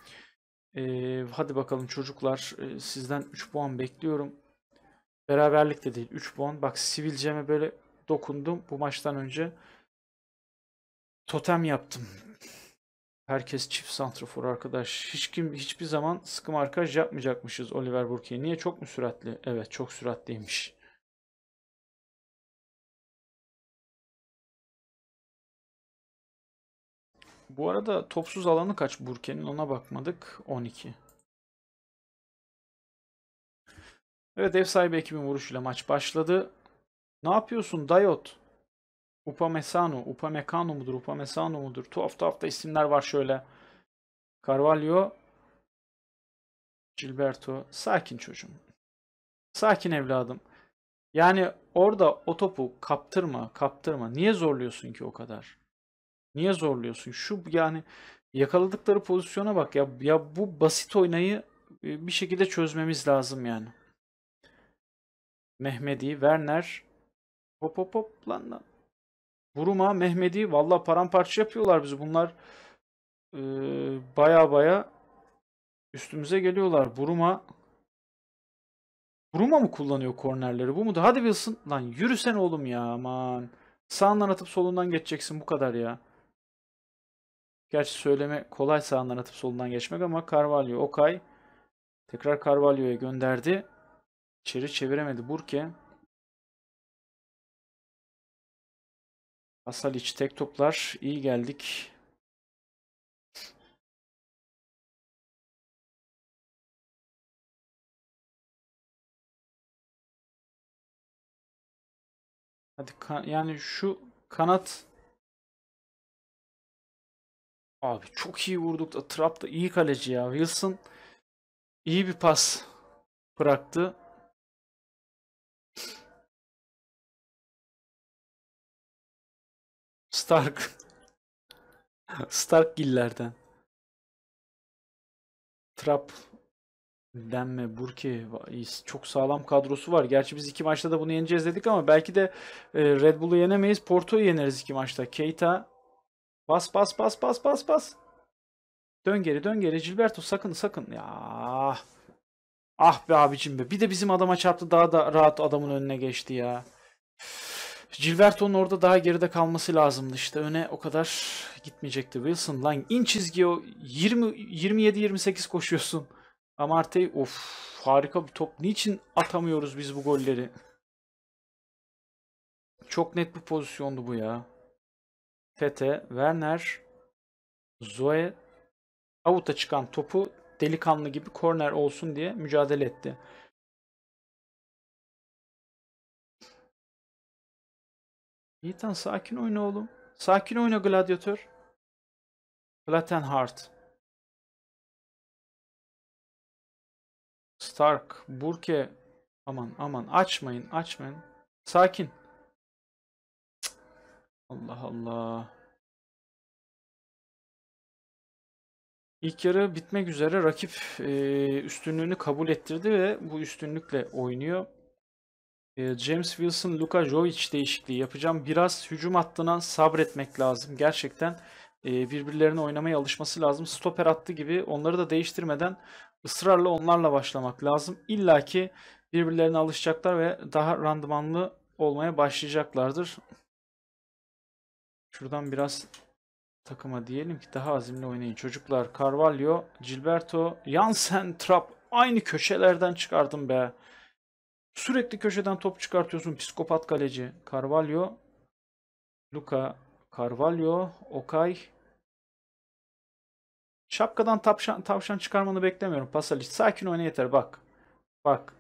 Ee, hadi bakalım çocuklar ee, sizden 3 puan bekliyorum. Beraberlik de değil 3 puan. Bak sivilceme böyle dokundum bu maçtan önce. Totem yaptım. Herkes çift santrafor arkadaş. Hiç kim hiçbir zaman sıkı markaj yapmayacakmışız Oliver Burke'ye. Niye çok mu süratli? Evet çok süratliymiş. Bu arada topsuz alanı kaç Burke'nin ona bakmadık. 12. Evet ev sahibi ekibin vuruşuyla maç başladı. Ne yapıyorsun Dayot? Upamecano, Upamecano mudur, Upamecano mudur? Tuhaf tuhaf da isimler var şöyle. Carvalho, Gilberto. Sakin çocuğum. Sakin evladım. Yani orada o topu kaptırma, kaptırma. Niye zorluyorsun ki o kadar? Niye zorluyorsun? Şu yani yakaladıkları pozisyona bak ya. Ya bu basit oynayı e, bir şekilde çözmemiz lazım yani. Mehmedi, Werner. Hop hop hop lan lan. Buruma, Mehmedi. Valla paramparça yapıyorlar bizi. Bunlar e, baya baya üstümüze geliyorlar. Buruma. Buruma mı kullanıyor kornerleri? Bu mu da? Hadi Wilson. Lan yürüsen oğlum ya aman. Sağından atıp solundan geçeceksin bu kadar ya. Gerçi söyleme kolay sağından atıp solundan geçmek ama Carvalho, Okay tekrar Carvalho'ya gönderdi. İçeri çeviremedi Burke. Asalic tek toplar. İyi geldik. Hadi yani şu kanat Abi çok iyi vurduk da Trap da iyi kaleci ya. Wilson iyi bir pas bıraktı. Stark. *laughs* Stark gillerden. Trap denme Burki çok sağlam kadrosu var. Gerçi biz iki maçta da bunu yeneceğiz dedik ama belki de e, Red Bull'u yenemeyiz. Porto'yu yeneriz iki maçta. Keita Bas bas bas bas bas bas. Dön geri dön geri Gilberto sakın sakın ya. Ah be abicim be. Bir de bizim adama çarptı daha da rahat adamın önüne geçti ya. Gilberto'nun orada daha geride kalması lazımdı işte. Öne o kadar gitmeyecekti Wilson. Lan in çizgi o 20 27 28 koşuyorsun. Amartey of harika bir top. Niçin atamıyoruz biz bu golleri? Çok net bir pozisyondu bu ya. Tete, Werner, Zoe avuta çıkan topu delikanlı gibi korner olsun diye mücadele etti. Yiğitan sakin oyna oğlum. Sakin oyna gladyatör. Plattenhardt. Stark, Burke. Aman aman açmayın açmayın. Sakin. Allah Allah. İlk yarı bitmek üzere rakip e, üstünlüğünü kabul ettirdi ve bu üstünlükle oynuyor. E, James Wilson, Luka Jovic değişikliği yapacağım. Biraz hücum hattına sabretmek lazım. Gerçekten e, birbirlerine oynamaya alışması lazım. Stoper attı gibi onları da değiştirmeden ısrarla onlarla başlamak lazım. İlla ki birbirlerine alışacaklar ve daha randımanlı olmaya başlayacaklardır. Şuradan biraz takıma diyelim ki daha azimli oynayın. Çocuklar Carvalho, Gilberto, Jansen, Trap, aynı köşelerden çıkardım be. Sürekli köşeden top çıkartıyorsun psikopat kaleci. Carvalho, Luka, Carvalho, Okay. Şapkadan tavşan, tavşan çıkarmanı beklemiyorum. Pasalic sakin oyna yeter bak. Bak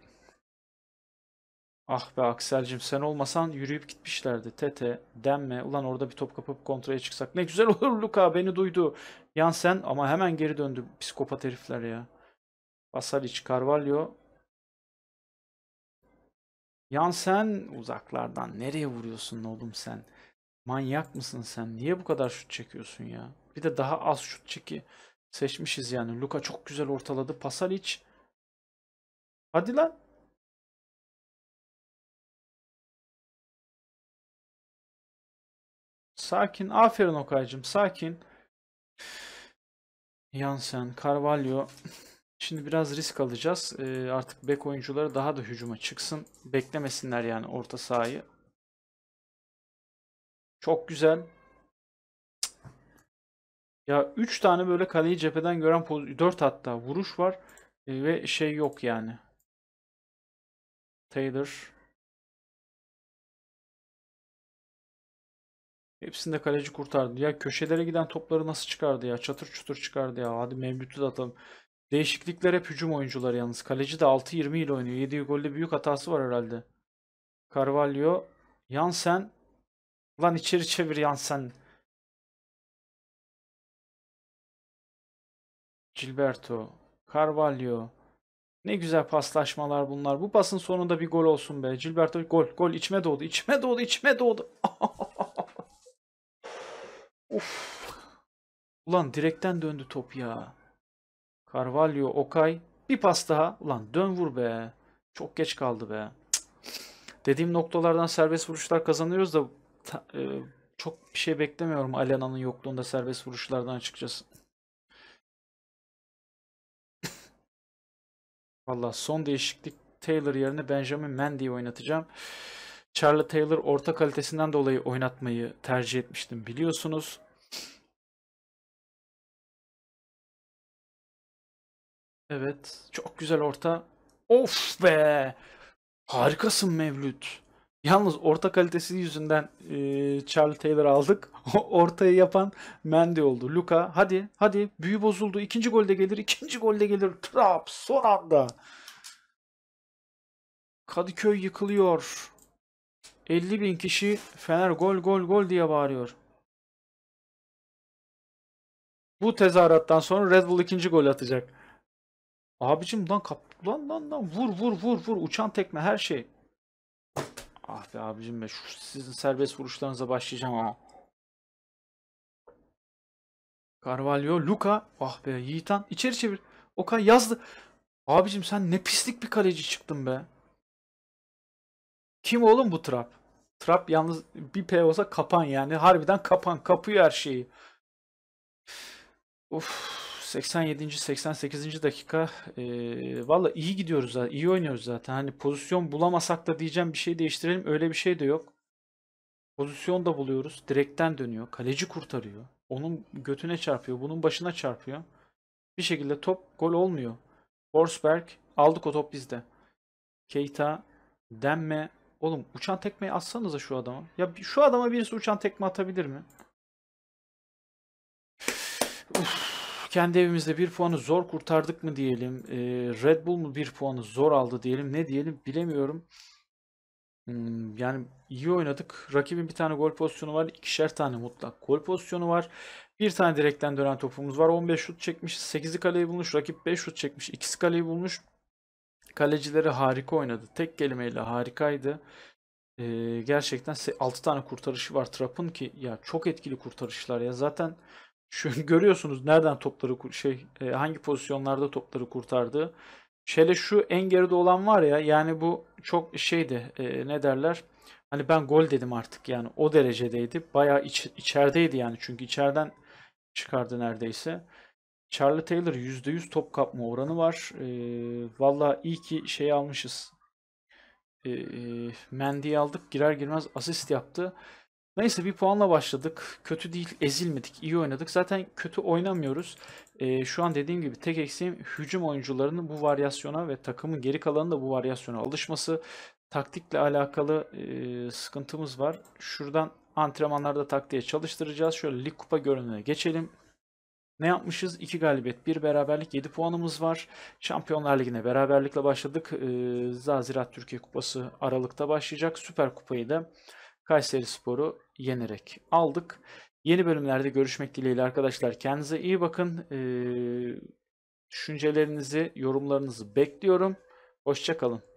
Ah be Aksel'cim sen olmasan yürüyüp gitmişlerdi. Tete, denme. Ulan orada bir top kapıp kontraya çıksak. Ne güzel *laughs* olur Luka beni duydu. Yan sen ama hemen geri döndü psikopat herifler ya. Vasalic, Carvalho. Yan sen uzaklardan nereye vuruyorsun oğlum sen? Manyak mısın sen? Niye bu kadar şut çekiyorsun ya? Bir de daha az şut çeki seçmişiz yani. Luka çok güzel ortaladı. Pasalic. Hadi lan. Sakin. Aferin Okay'cım. Sakin. Yansen, Carvalho. Şimdi biraz risk alacağız. Ee, artık bek oyuncuları daha da hücuma çıksın. Beklemesinler yani orta sahayı. Çok güzel. Ya 3 tane böyle kaleyi cepheden gören 4 hatta vuruş var. Ee, ve şey yok yani. Taylor. Hepsinde kaleci kurtardı. Ya köşelere giden topları nasıl çıkardı ya? Çatır çutur çıkardı ya. Hadi Mevlüt'ü de atalım. Değişiklikler hep hücum oyuncuları yalnız. Kaleci de 6-20 ile oynuyor. 7 golde büyük hatası var herhalde. Carvalho. Yansen. Lan içeri çevir Yansen. Gilberto. Carvalho. Ne güzel paslaşmalar bunlar. Bu pasın sonunda bir gol olsun be. Gilberto gol. Gol içme doğdu. İçme doğdu. İçme doğdu. *laughs* Uf. Ulan direkten döndü top ya. Carvalho, Okay. Bir pas daha. Ulan dön vur be. Çok geç kaldı be. Dediğim noktalardan serbest vuruşlar kazanıyoruz da ta, e, çok bir şey beklemiyorum Alena'nın yokluğunda serbest vuruşlardan açıkçası. *laughs* Valla son değişiklik Taylor yerine Benjamin Mendy'yi oynatacağım. Charlie Taylor orta kalitesinden dolayı oynatmayı tercih etmiştim biliyorsunuz. Evet. Çok güzel orta. Of be! Harikasın Mevlüt. Yalnız orta kalitesi yüzünden e, Charlie Taylor aldık. *laughs* Ortayı yapan Mendy oldu. Luka hadi hadi büyü bozuldu. İkinci golde gelir. ikinci golde gelir. Trap son anda. Kadıköy yıkılıyor. 50 bin kişi Fener gol gol gol diye bağırıyor. Bu tezahürattan sonra Red Bull ikinci gol atacak. Abicim lan kaplan lan lan vur vur vur vur uçan tekme her şey. Ah be abicim be şu sizin serbest vuruşlarınıza başlayacağım ama. Carvalho, Luka. Ah be Yiğitan. içeri çevir. Okan yazdı. Abicim sen ne pislik bir kaleci çıktın be. Kim oğlum bu Trap? Trap yalnız bir P olsa kapan yani. Harbiden kapan. Kapıyor her şeyi. Of. 87. 88. dakika e, valla iyi gidiyoruz zaten. iyi oynuyoruz zaten. Hani pozisyon bulamasak da diyeceğim bir şey değiştirelim. Öyle bir şey de yok. Pozisyon da buluyoruz. Direkten dönüyor. Kaleci kurtarıyor. Onun götüne çarpıyor. Bunun başına çarpıyor. Bir şekilde top gol olmuyor. Forsberg aldık o top bizde. Keita denme. Oğlum uçan tekmeyi atsanıza şu adama. Ya şu adama birisi uçan tekme atabilir mi? Uf kendi evimizde bir puanı zor kurtardık mı diyelim. E, Red Bull mu bir puanı zor aldı diyelim. Ne diyelim bilemiyorum. Hmm, yani iyi oynadık. Rakibin bir tane gol pozisyonu var. ikişer tane mutlak gol pozisyonu var. Bir tane direkten dönen topumuz var. 15 şut çekmiş. 8'i kaleyi bulmuş. Rakip 5 şut çekmiş. ikisi kaleyi bulmuş. Kalecileri harika oynadı. Tek kelimeyle harikaydı. Ee, gerçekten 6 tane kurtarışı var Trapın ki ya çok etkili kurtarışlar ya. Zaten şu görüyorsunuz nereden topları şey e, hangi pozisyonlarda topları kurtardı. Şöyle şu en geride olan var ya yani bu çok şeydi e, ne derler. Hani ben gol dedim artık yani o derecedeydi. Bayağı iç, içerideydi yani çünkü içeriden çıkardı neredeyse. Charlie Taylor %100 top kapma oranı var. E, Valla iyi ki şey almışız. E, e, Mendy'yi aldık girer girmez asist yaptı. Neyse bir puanla başladık. Kötü değil, ezilmedik, iyi oynadık. Zaten kötü oynamıyoruz. E, şu an dediğim gibi tek eksiğim hücum oyuncularının bu varyasyona ve takımın geri kalanının da bu varyasyona alışması. Taktikle alakalı e, sıkıntımız var. Şuradan antrenmanlarda taktiğe çalıştıracağız. Şöyle lig kupa görünümüne geçelim. Ne yapmışız? 2 galibiyet, 1 beraberlik, 7 puanımız var. Şampiyonlar Ligi'ne beraberlikle başladık. Ee, Zazirat Türkiye Kupası Aralık'ta başlayacak. Süper Kupayı da Kayseri Sporu yenerek aldık. Yeni bölümlerde görüşmek dileğiyle arkadaşlar. Kendinize iyi bakın. Ee, düşüncelerinizi, yorumlarınızı bekliyorum. Hoşçakalın.